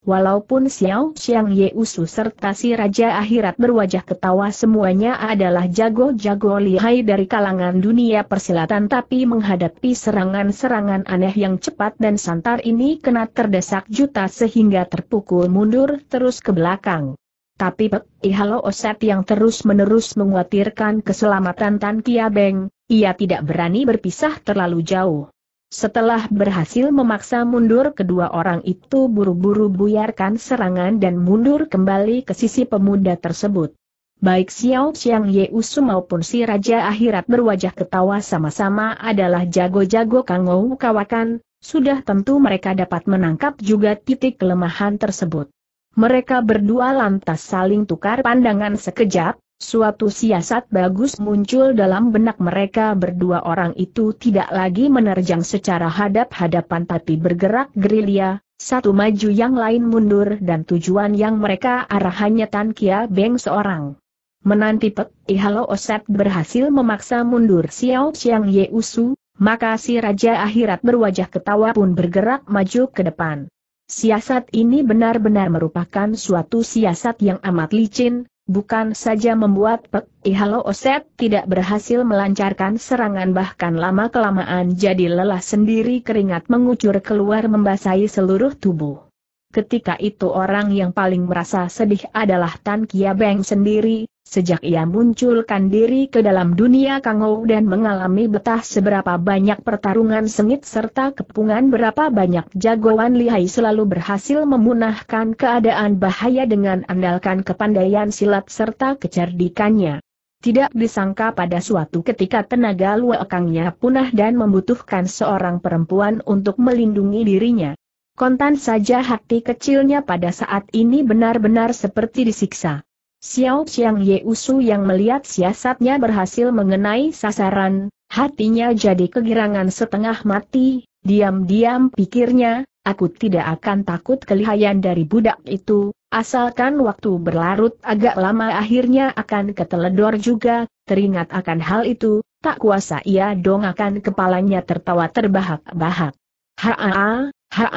Speaker 1: Walaupun Xiao Xiang Ye Usu serta si Raja Akhirat berwajah ketawa semuanya adalah jago-jago lihai dari kalangan dunia persilatan tapi menghadapi serangan-serangan aneh yang cepat dan santar ini kena terdesak juta sehingga terpukul mundur terus ke belakang. Tapi Pek Ihalo Oset yang terus-menerus menguatirkan keselamatan Tan Kia Beng, ia tidak berani berpisah terlalu jauh. Setelah berhasil memaksa mundur kedua orang itu buru-buru buyarkan serangan dan mundur kembali ke sisi pemuda tersebut. Baik Xiao Xiang Yeusu maupun si Raja Akhirat berwajah ketawa sama-sama adalah jago-jago Kangou Kawakan, sudah tentu mereka dapat menangkap juga titik kelemahan tersebut. Mereka berdua lantas saling tukar pandangan sekejap, Suatu siasat bagus muncul dalam benak mereka berdua orang itu tidak lagi menerjang secara hadap-hadapan tapi bergerak gerilya, satu maju yang lain mundur dan tujuan yang mereka arah hanya Tan Kia Beng seorang. Menanti Pek Ihalo Oset berhasil memaksa mundur Xiao Xiang Ye Usu, maka si Raja Akhirat berwajah ketawa pun bergerak maju ke depan. Siasat ini benar-benar merupakan suatu siasat yang amat licin, Bukan saja membuat Pek Ihalo Oset tidak berhasil melancarkan serangan bahkan lama-kelamaan jadi lelah sendiri keringat mengucur keluar membasahi seluruh tubuh. Ketika itu orang yang paling merasa sedih adalah Tan Kia Beng sendiri, Sejak ia munculkan diri ke dalam dunia Kangou dan mengalami betah seberapa banyak pertarungan sengit serta kepungan berapa banyak jagoan lihai selalu berhasil memunahkan keadaan bahaya dengan andalkan kepandaian silat serta kecerdikannya. Tidak disangka pada suatu ketika tenaga luakangnya punah dan membutuhkan seorang perempuan untuk melindungi dirinya. Kontan saja hati kecilnya pada saat ini benar-benar seperti disiksa. Xiao Xiang Ye Usu yang melihat siasatnya berhasil mengenai sasaran, hatinya jadi kegirangan setengah mati, diam-diam pikirnya, aku tidak akan takut kelihayan dari budak itu, asalkan waktu berlarut agak lama akhirnya akan keteledor juga, teringat akan hal itu, tak kuasa ia dongakan kepalanya tertawa terbahak-bahak. Haa, ha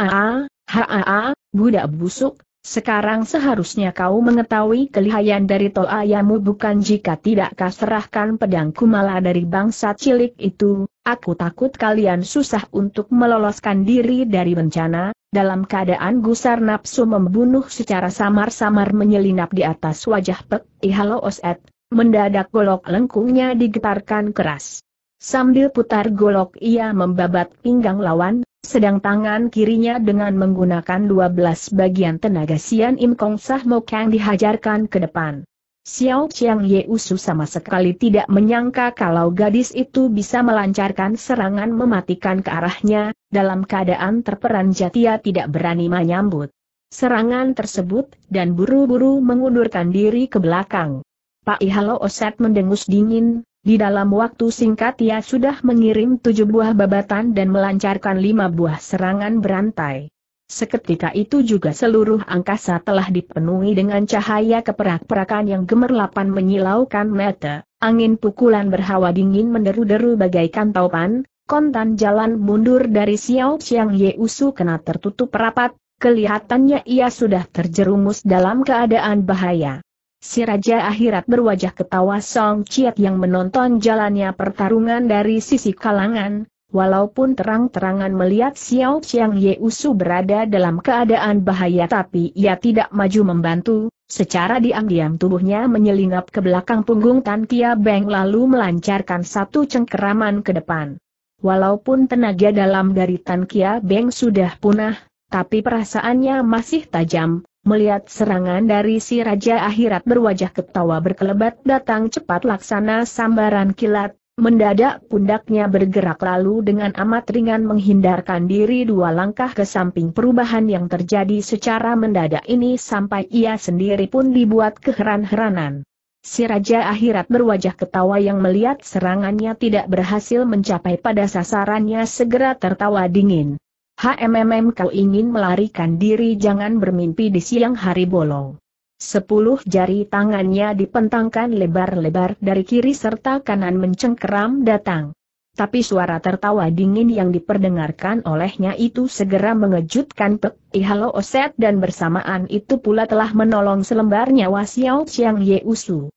Speaker 1: haa, budak busuk, sekarang seharusnya kau mengetahui kelihayan dari tol ayamu bukan jika tidak kau serahkan pedang kumala dari bangsa cilik itu, aku takut kalian susah untuk meloloskan diri dari bencana, dalam keadaan gusar nafsu membunuh secara samar-samar menyelinap di atas wajah Pek Ihalo Oset, mendadak golok lengkungnya digetarkan keras. Sambil putar golok ia membabat pinggang lawan, sedang tangan kirinya dengan menggunakan 12 bagian tenaga Sian Im Kong Sah Mo Kang dihajarkan ke depan. Xiao Chiang Ye Usu sama sekali tidak menyangka kalau gadis itu bisa melancarkan serangan mematikan ke arahnya, dalam keadaan terperanjat ia tidak berani menyambut serangan tersebut, dan buru-buru mengundurkan diri ke belakang. Pak Ihalo Oset mendengus dingin, di dalam waktu singkat ia sudah mengirim tujuh buah babatan dan melancarkan lima buah serangan berantai. Seketika itu juga seluruh angkasa telah dipenuhi dengan cahaya keperak-perakan yang gemerlapan menyilaukan mata, angin pukulan berhawa dingin menderu-deru bagaikan taupan, kontan jalan mundur dari Xiao Xiang Ye Usu kena tertutup rapat, kelihatannya ia sudah terjerumus dalam keadaan bahaya. Si Raja Akhirat berwajah ketawa Song Chiat yang menonton jalannya pertarungan dari sisi kalangan, walaupun terang-terangan melihat Xiao Chiang Ye Usu berada dalam keadaan bahaya tapi ia tidak maju membantu, secara diam-diam tubuhnya menyelinap ke belakang punggung Tan Kia Beng lalu melancarkan satu cengkeraman ke depan. Walaupun tenaga dalam dari Tan Kia Beng sudah punah, tapi perasaannya masih tajam, Melihat serangan dari si Raja Akhirat berwajah ketawa berkelebat datang cepat laksana sambaran kilat, mendadak pundaknya bergerak lalu dengan amat ringan menghindarkan diri dua langkah ke samping perubahan yang terjadi secara mendadak ini sampai ia sendiri pun dibuat keheran-heranan. Si Raja Akhirat berwajah ketawa yang melihat serangannya tidak berhasil mencapai pada sasarannya segera tertawa dingin. HMMM kau ingin melarikan diri jangan bermimpi di siang hari bolong. Sepuluh jari tangannya dipentangkan lebar-lebar dari kiri serta kanan mencengkeram datang. Tapi suara tertawa dingin yang diperdengarkan olehnya itu segera mengejutkan Pek Ihalo Oset dan bersamaan itu pula telah menolong selembar nyawa Xiao Ye Yeusu.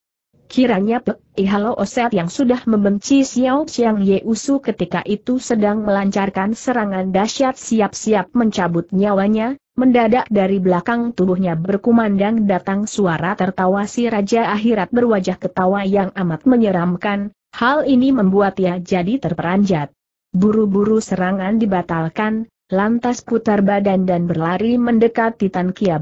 Speaker 1: Kiranya Pek Ihalo eh, Oset yang sudah membenci Xiao Xiang Usu ketika itu sedang melancarkan serangan dahsyat siap-siap mencabut nyawanya, mendadak dari belakang tubuhnya berkumandang datang suara tertawa si Raja Akhirat berwajah ketawa yang amat menyeramkan, hal ini membuatnya jadi terperanjat. Buru-buru serangan dibatalkan, lantas putar badan dan berlari mendekati Tan Kia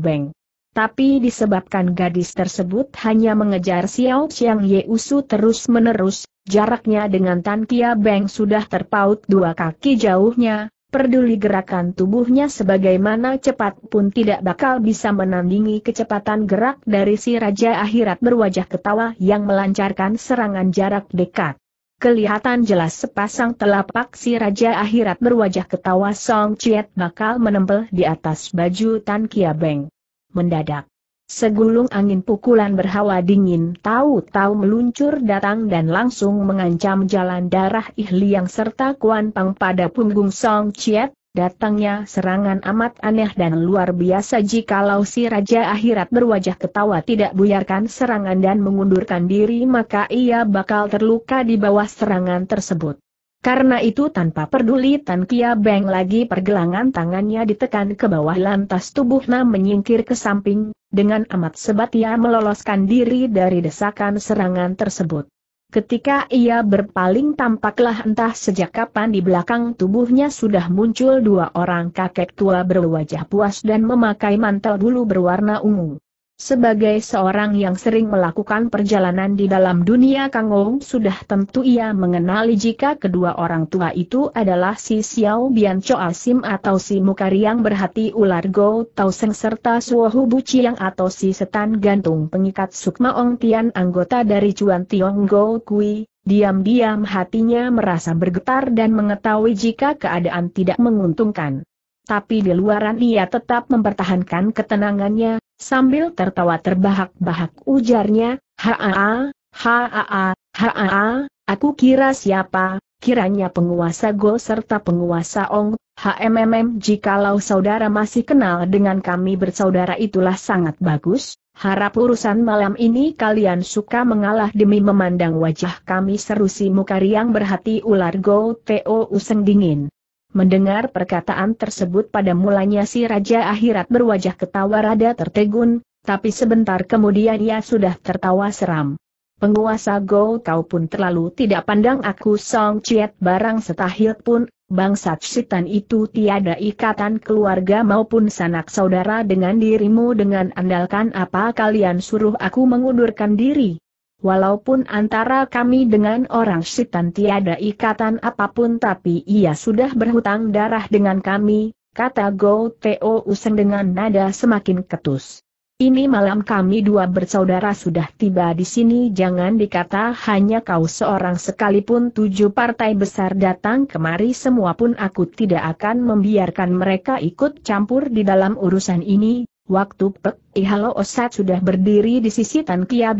Speaker 1: tapi disebabkan gadis tersebut hanya mengejar Xiao Xiang Ye Usu terus-menerus, jaraknya dengan Tan Kia Beng sudah terpaut dua kaki jauhnya, Perduli gerakan tubuhnya sebagaimana cepat pun tidak bakal bisa menandingi kecepatan gerak dari si Raja Akhirat berwajah ketawa yang melancarkan serangan jarak dekat. Kelihatan jelas sepasang telapak si Raja Akhirat berwajah ketawa Song Chiet bakal menempel di atas baju Tan Kia Beng mendadak. Segulung angin pukulan berhawa dingin tahu-tahu meluncur datang dan langsung mengancam jalan darah Ihli yang serta Kuan Pang pada punggung Song Chiat, datangnya serangan amat aneh dan luar biasa jikalau si Raja Akhirat berwajah ketawa tidak buyarkan serangan dan mengundurkan diri maka ia bakal terluka di bawah serangan tersebut. Karena itu tanpa peduli Tan Kia Beng lagi pergelangan tangannya ditekan ke bawah lantas tubuhnya menyingkir ke samping, dengan amat sebat ia meloloskan diri dari desakan serangan tersebut. Ketika ia berpaling tampaklah entah sejak kapan di belakang tubuhnya sudah muncul dua orang kakek tua berwajah puas dan memakai mantel bulu berwarna ungu. Sebagai seorang yang sering melakukan perjalanan di dalam dunia Kang Ong sudah tentu ia mengenali jika kedua orang tua itu adalah si Xiao Bian Choa Sim atau si Mukariang berhati ular Go Tau Seng serta Suo Hu Bu atau si setan gantung pengikat Sukma Ong Tian anggota dari Cuan Tiong Go Kui. Diam-diam hatinya merasa bergetar dan mengetahui jika keadaan tidak menguntungkan. Tapi di luaran ia tetap mempertahankan ketenangannya, Sambil tertawa terbahak-bahak ujarnya, haa, haa, haa, aku kira siapa, kiranya penguasa Go serta penguasa Ong, HMMM jikalau saudara masih kenal dengan kami bersaudara itulah sangat bagus, Harap urusan malam ini kalian suka mengalah demi memandang wajah kami seru si muka riang berhati ular go teo useng dingin. Mendengar perkataan tersebut pada mulanya si Raja Akhirat berwajah ketawa rada tertegun, tapi sebentar kemudian ia sudah tertawa seram. Penguasa Go kau pun terlalu tidak pandang aku Song Chiet barang setahil pun, bangsat sitan itu tiada ikatan keluarga maupun sanak saudara dengan dirimu dengan andalkan apa kalian suruh aku mengundurkan diri. Walaupun antara kami dengan orang sitan tiada ikatan apapun tapi ia sudah berhutang darah dengan kami, kata Go Teo Useng dengan nada semakin ketus. Ini malam kami dua bersaudara sudah tiba di sini jangan dikata hanya kau seorang sekalipun tujuh partai besar datang kemari semua pun aku tidak akan membiarkan mereka ikut campur di dalam urusan ini, Waktu Pek Ihalo eh, Osat sudah berdiri di sisi Tan Kia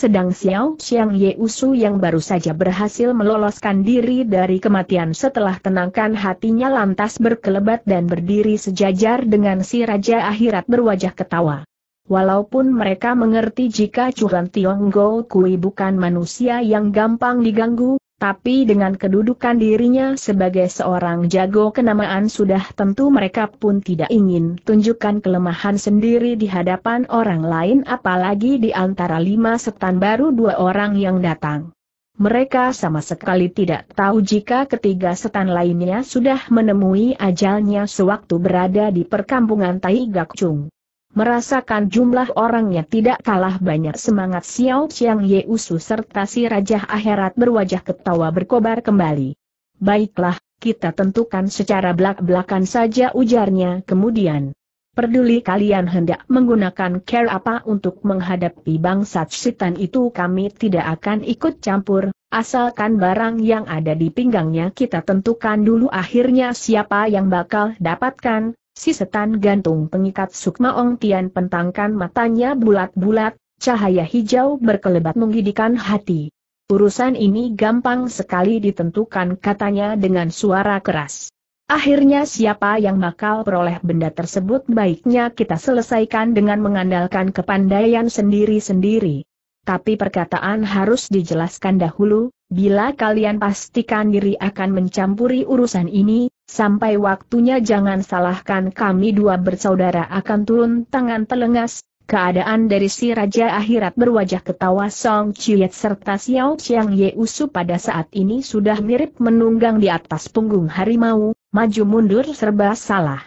Speaker 1: sedang Xiao Xiang Ye Usu yang baru saja berhasil meloloskan diri dari kematian setelah tenangkan hatinya lantas berkelebat dan berdiri sejajar dengan si Raja Akhirat berwajah ketawa. Walaupun mereka mengerti jika Tiong Tionggo Kui bukan manusia yang gampang diganggu, tapi dengan kedudukan dirinya sebagai seorang jago kenamaan sudah tentu mereka pun tidak ingin tunjukkan kelemahan sendiri di hadapan orang lain apalagi di antara lima setan baru dua orang yang datang. Mereka sama sekali tidak tahu jika ketiga setan lainnya sudah menemui ajalnya sewaktu berada di perkampungan Tai Chung. Merasakan jumlah orangnya tidak kalah banyak semangat Xiao Xiang Ye Yeusu serta si Raja Akhirat berwajah ketawa berkobar kembali. Baiklah, kita tentukan secara belak-belakan saja ujarnya kemudian. perduli kalian hendak menggunakan care apa untuk menghadapi bangsa setan itu kami tidak akan ikut campur, asalkan barang yang ada di pinggangnya kita tentukan dulu akhirnya siapa yang bakal dapatkan, Si setan gantung pengikat Sukma Ong Tian pentangkan matanya bulat-bulat, cahaya hijau berkelebat menggidikan hati. Urusan ini gampang sekali ditentukan katanya dengan suara keras. Akhirnya siapa yang bakal peroleh benda tersebut baiknya kita selesaikan dengan mengandalkan kepandaian sendiri-sendiri. Tapi perkataan harus dijelaskan dahulu, Bila kalian pastikan diri akan mencampuri urusan ini, sampai waktunya jangan salahkan kami dua bersaudara akan turun tangan telengas, keadaan dari si Raja Akhirat berwajah ketawa Song Chiyet serta Xiao Chiang Ye Usu pada saat ini sudah mirip menunggang di atas punggung harimau, maju mundur serba salah.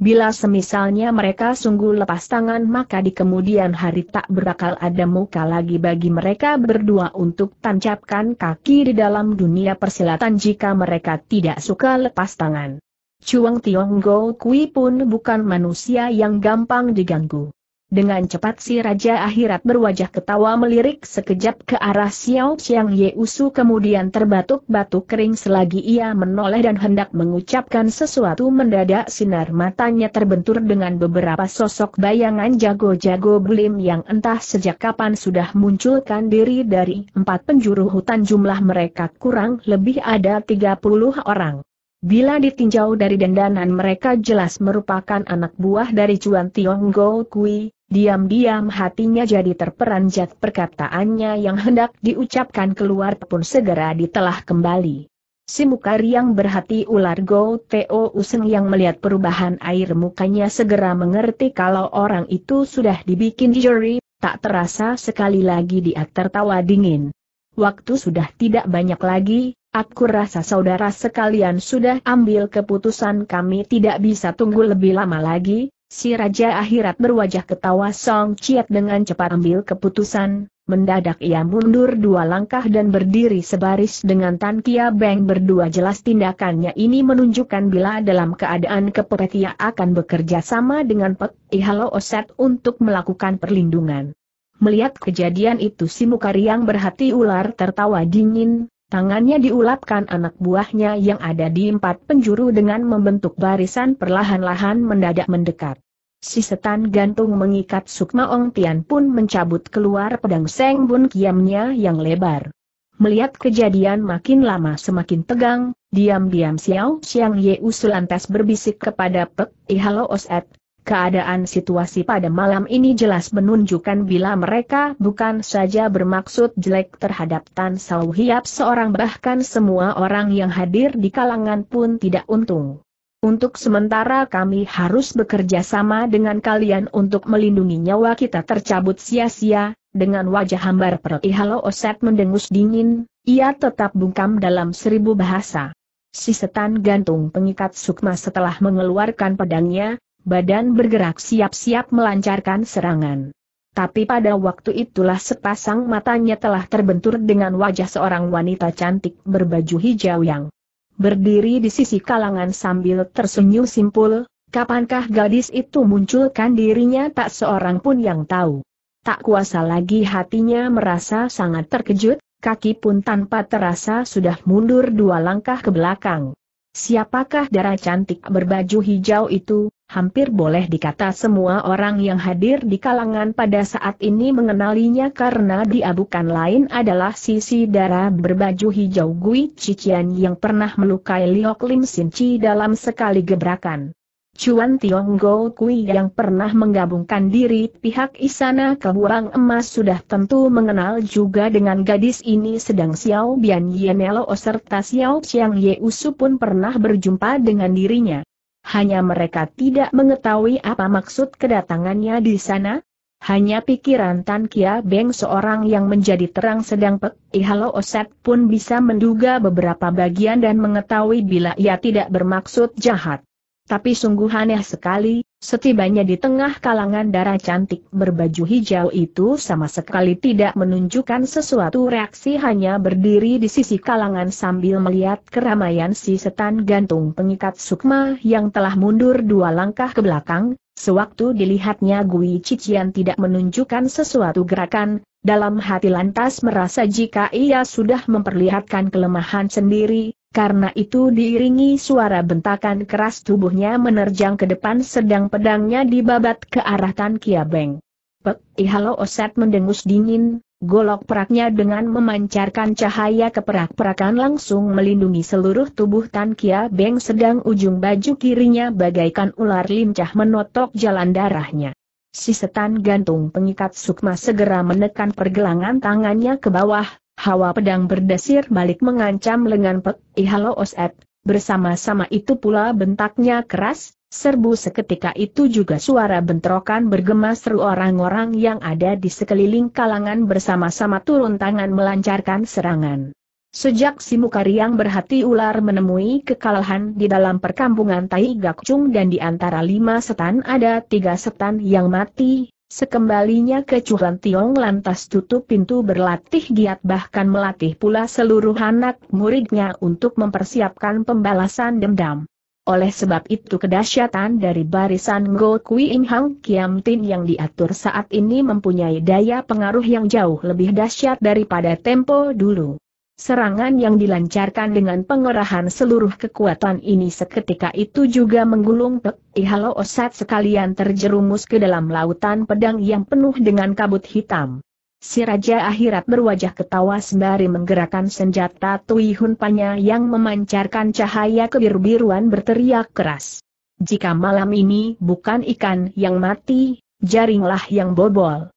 Speaker 1: Bila semisalnya mereka sungguh lepas tangan maka di kemudian hari tak berakal ada muka lagi bagi mereka berdua untuk tancapkan kaki di dalam dunia persilatan jika mereka tidak suka lepas tangan. Chuang Tiong Go Kui pun bukan manusia yang gampang diganggu. Dengan cepat si Raja Akhirat berwajah ketawa melirik sekejap ke arah Xiao Xiang Ye Usu kemudian terbatuk-batuk kering selagi ia menoleh dan hendak mengucapkan sesuatu mendadak sinar matanya terbentur dengan beberapa sosok bayangan jago-jago belim yang entah sejak kapan sudah munculkan diri dari empat penjuru hutan jumlah mereka kurang lebih ada 30 orang. Bila ditinjau dari dendanan mereka jelas merupakan anak buah dari Cuan Tiong Go Kui, diam-diam hatinya jadi terperanjat perkataannya yang hendak diucapkan keluar pun segera ditelah kembali. Si muka riang berhati ular Go Teo Useng yang melihat perubahan air mukanya segera mengerti kalau orang itu sudah dibikin juri, tak terasa sekali lagi dia tertawa dingin. Waktu sudah tidak banyak lagi, Aku rasa saudara sekalian sudah ambil keputusan kami tidak bisa tunggu lebih lama lagi, si Raja Akhirat berwajah ketawa Song Chiat dengan cepat ambil keputusan, mendadak ia mundur dua langkah dan berdiri sebaris dengan Tan Kia Beng berdua jelas tindakannya ini menunjukkan bila dalam keadaan kepepet ia akan bekerja sama dengan Pek Ihalo Oset untuk melakukan perlindungan. Melihat kejadian itu si Mukariang berhati ular tertawa dingin, Tangannya diulapkan anak buahnya yang ada di empat penjuru dengan membentuk barisan perlahan-lahan mendadak mendekat. Si setan gantung mengikat Sukma Ong Tian pun mencabut keluar pedang Seng Bun Kiamnya yang lebar. Melihat kejadian makin lama semakin tegang, diam-diam Xiao Xiang Ye usul antas berbisik kepada Pek Ihalo Oset, Keadaan situasi pada malam ini jelas menunjukkan bila mereka bukan saja bermaksud jelek terhadap Tan seorang bahkan semua orang yang hadir di kalangan pun tidak untung. Untuk sementara kami harus bekerja sama dengan kalian untuk melindungi nyawa kita tercabut sia-sia, dengan wajah hambar perihalo Oset mendengus dingin, ia tetap bungkam dalam seribu bahasa. Si setan gantung pengikat sukma setelah mengeluarkan pedangnya, Badan bergerak siap-siap melancarkan serangan. Tapi pada waktu itulah sepasang matanya telah terbentur dengan wajah seorang wanita cantik berbaju hijau yang berdiri di sisi kalangan sambil tersenyum simpul, kapankah gadis itu munculkan dirinya tak seorang pun yang tahu. Tak kuasa lagi hatinya merasa sangat terkejut, kaki pun tanpa terasa sudah mundur dua langkah ke belakang. Siapakah darah cantik berbaju hijau itu, hampir boleh dikata semua orang yang hadir di kalangan pada saat ini mengenalinya karena dia bukan lain adalah sisi darah berbaju hijau Gui Cician yang pernah melukai Liok Lim Sin Chi dalam sekali gebrakan. Chuan Tiong Go Kui yang pernah menggabungkan diri pihak Isana ke Keburang Emas sudah tentu mengenal juga dengan gadis ini sedang Xiao Bian Yenelo serta Xiao Xiang Ye Usu pun pernah berjumpa dengan dirinya. Hanya mereka tidak mengetahui apa maksud kedatangannya di sana. Hanya pikiran Tan Kia Beng seorang yang menjadi terang sedang Pek Ihalo Oset pun bisa menduga beberapa bagian dan mengetahui bila ia tidak bermaksud jahat. Tapi sungguh aneh sekali, Setibanya di tengah kalangan darah cantik berbaju hijau itu sama sekali tidak menunjukkan sesuatu reaksi hanya berdiri di sisi kalangan sambil melihat keramaian si setan gantung pengikat sukma yang telah mundur dua langkah ke belakang, sewaktu dilihatnya Gui Cician tidak menunjukkan sesuatu gerakan, dalam hati lantas merasa jika ia sudah memperlihatkan kelemahan sendiri, karena itu diiringi suara bentakan keras tubuhnya menerjang ke depan sedang pedangnya dibabat ke arah Tan Kiabeng. Pek, ihalo oset mendengus dingin, golok peraknya dengan memancarkan cahaya ke perak perakan langsung melindungi seluruh tubuh Tan Kiabeng sedang ujung baju kirinya bagaikan ular lincah menotok jalan darahnya. Si setan gantung pengikat sukma segera menekan pergelangan tangannya ke bawah, Hawa pedang berdesir balik mengancam lengan Pek Ihalo Oset, bersama-sama itu pula bentaknya keras, serbu seketika itu juga suara bentrokan bergema seru orang-orang yang ada di sekeliling kalangan bersama-sama turun tangan melancarkan serangan. Sejak si Mukariang berhati ular menemui kekalahan di dalam perkampungan Tai Gakcung dan di antara lima setan ada tiga setan yang mati, Sekembalinya ke Cuhan Tiong lantas tutup pintu berlatih giat bahkan melatih pula seluruh anak muridnya untuk mempersiapkan pembalasan dendam. Oleh sebab itu kedahsyatan dari barisan Go Kui Im Hang Kiam Tin yang diatur saat ini mempunyai daya pengaruh yang jauh lebih dahsyat daripada tempo dulu. Serangan yang dilancarkan dengan pengerahan seluruh kekuatan ini seketika itu juga menggulung Pek Ihalo Osat sekalian terjerumus ke dalam lautan pedang yang penuh dengan kabut hitam. Si Raja Akhirat berwajah ketawa sembari menggerakkan senjata Tui Hunpanya yang memancarkan cahaya kebiru-biruan berteriak keras. Jika malam ini bukan ikan yang mati, jaringlah yang bobol.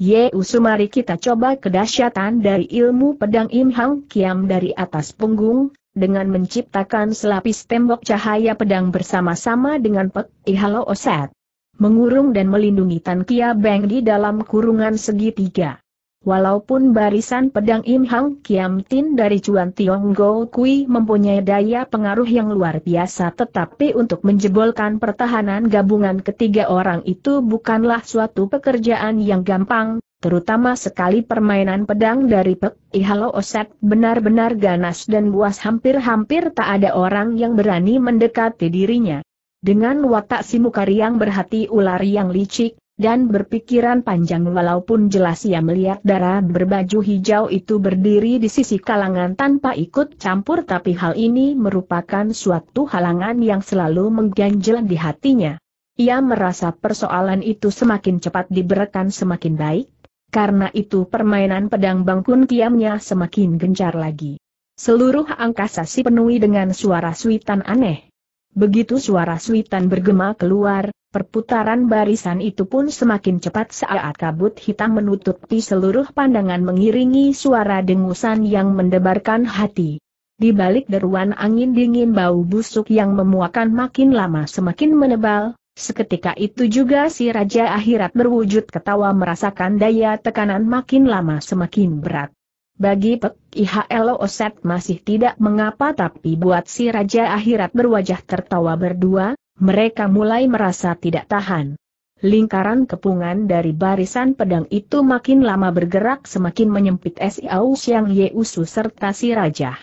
Speaker 1: Ye Usu mari kita coba kedahsyatan dari ilmu pedang Im Hang Kiam dari atas punggung, dengan menciptakan selapis tembok cahaya pedang bersama-sama dengan Pek Ihalo Oset. Mengurung dan melindungi Tan Kia Beng di dalam kurungan segitiga. Walaupun barisan pedang Im Hang Kiam Tin dari Chuan Tiong Go Kui mempunyai daya pengaruh yang luar biasa tetapi untuk menjebolkan pertahanan gabungan ketiga orang itu bukanlah suatu pekerjaan yang gampang, terutama sekali permainan pedang dari Pek Ihalo Oset benar-benar ganas dan buas hampir-hampir tak ada orang yang berani mendekati dirinya. Dengan watak si mukari yang berhati ular yang licik, dan berpikiran panjang walaupun jelas ia melihat darah berbaju hijau itu berdiri di sisi kalangan tanpa ikut campur tapi hal ini merupakan suatu halangan yang selalu mengganjel di hatinya. Ia merasa persoalan itu semakin cepat diberikan semakin baik, karena itu permainan pedang bangkun kiamnya semakin gencar lagi. Seluruh angkasa si penuhi dengan suara suitan aneh. Begitu suara suitan bergema keluar, Perputaran barisan itu pun semakin cepat saat kabut hitam menutupi seluruh pandangan mengiringi suara dengusan yang mendebarkan hati. Di balik deruan angin dingin bau busuk yang memuakan makin lama semakin menebal, seketika itu juga si Raja Akhirat berwujud ketawa merasakan daya tekanan makin lama semakin berat. Bagi Pek IHLO Oset masih tidak mengapa tapi buat si Raja Akhirat berwajah tertawa berdua, mereka mulai merasa tidak tahan. Lingkaran kepungan dari barisan pedang itu makin lama bergerak semakin menyempit Si Siau Yang Yeusu serta si Raja.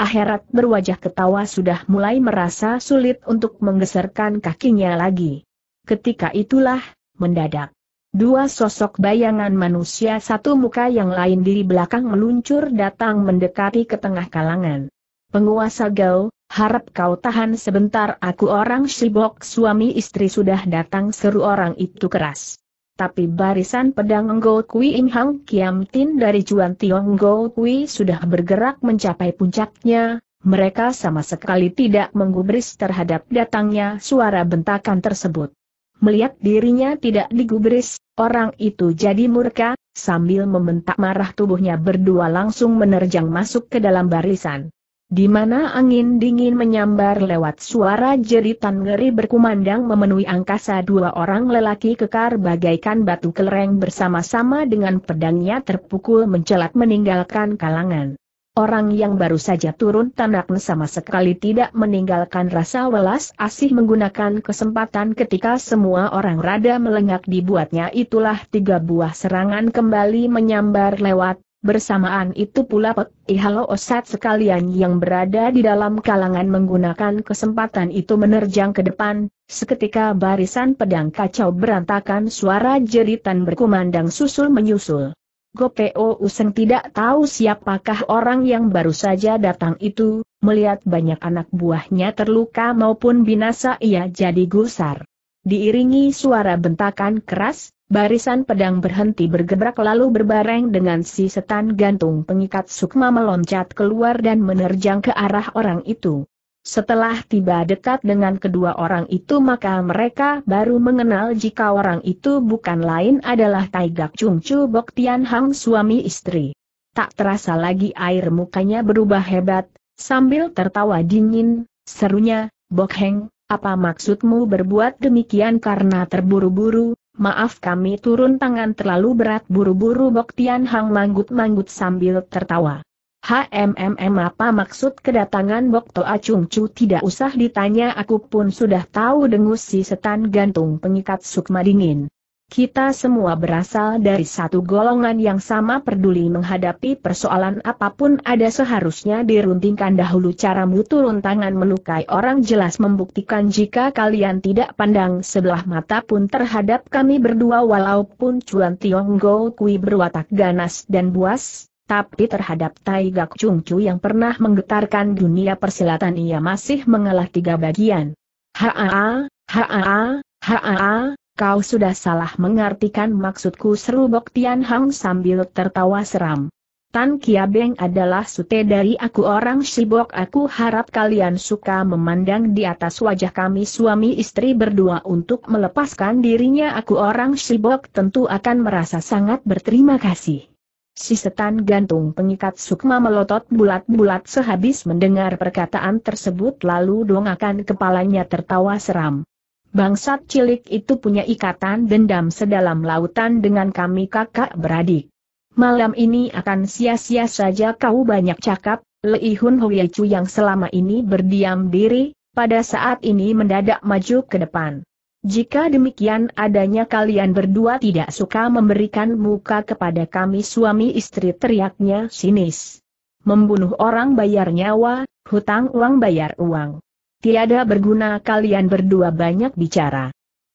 Speaker 1: Akhirat berwajah ketawa sudah mulai merasa sulit untuk menggeserkan kakinya lagi. Ketika itulah, mendadak. Dua sosok bayangan manusia satu muka yang lain di belakang meluncur datang mendekati ke tengah kalangan. Penguasa Gao, Harap kau tahan sebentar aku orang Shibok suami istri sudah datang seru orang itu keras. Tapi barisan pedang Ngo Kui Im Hang Kiam Tin dari Juan Tiong Ngo Kui sudah bergerak mencapai puncaknya, mereka sama sekali tidak menggubris terhadap datangnya suara bentakan tersebut. Melihat dirinya tidak digubris, orang itu jadi murka, sambil membentak marah tubuhnya berdua langsung menerjang masuk ke dalam barisan di mana angin dingin menyambar lewat suara jeritan ngeri berkumandang memenuhi angkasa dua orang lelaki kekar bagaikan batu kelereng bersama-sama dengan pedangnya terpukul mencelat meninggalkan kalangan. Orang yang baru saja turun tanaknya sama sekali tidak meninggalkan rasa welas asih menggunakan kesempatan ketika semua orang rada melengak dibuatnya itulah tiga buah serangan kembali menyambar lewat, Bersamaan itu pula Pek Ihalo eh, Osat sekalian yang berada di dalam kalangan menggunakan kesempatan itu menerjang ke depan, seketika barisan pedang kacau berantakan suara jeritan berkumandang susul menyusul. Gopeo Useng tidak tahu siapakah orang yang baru saja datang itu, melihat banyak anak buahnya terluka maupun binasa ia jadi gusar. Diiringi suara bentakan keras, Barisan pedang berhenti bergebrak lalu berbareng dengan si setan gantung pengikat sukma meloncat keluar dan menerjang ke arah orang itu. Setelah tiba dekat dengan kedua orang itu maka mereka baru mengenal jika orang itu bukan lain adalah Taigak Chungcu Bok Tian Hang suami istri. Tak terasa lagi air mukanya berubah hebat, sambil tertawa dingin, serunya, Bok Heng, apa maksudmu berbuat demikian karena terburu-buru, Maaf kami turun tangan terlalu berat buru-buru Bok Tian Hang manggut-manggut sambil tertawa. HMMM apa maksud kedatangan Bok Toa Chung Chu tidak usah ditanya aku pun sudah tahu dengus si setan gantung pengikat sukma dingin. Kita semua berasal dari satu golongan yang sama peduli menghadapi persoalan apapun ada seharusnya diruntingkan dahulu caramu turun tangan melukai orang jelas membuktikan jika kalian tidak pandang sebelah mata pun terhadap kami berdua walaupun Chuan Tionggo Kui berwatak ganas dan buas, tapi terhadap Tai Gak Chung Chu yang pernah menggetarkan dunia persilatan ia masih mengalah tiga bagian. ha-ha-ha, haa, haa, haa, kau sudah salah mengartikan maksudku seru Bok Tian Hang sambil tertawa seram. Tan Kia Beng adalah sute dari aku orang Shibok aku harap kalian suka memandang di atas wajah kami suami istri berdua untuk melepaskan dirinya aku orang Shibok tentu akan merasa sangat berterima kasih. Si setan gantung pengikat sukma melotot bulat-bulat sehabis mendengar perkataan tersebut lalu dongakan kepalanya tertawa seram. Bangsat cilik itu punya ikatan dendam sedalam lautan dengan kami kakak beradik. Malam ini akan sia-sia saja kau banyak cakap, Lei Hun Chu yang selama ini berdiam diri, pada saat ini mendadak maju ke depan. Jika demikian adanya kalian berdua tidak suka memberikan muka kepada kami suami istri teriaknya sinis. Membunuh orang bayar nyawa, hutang uang bayar uang tiada berguna kalian berdua banyak bicara.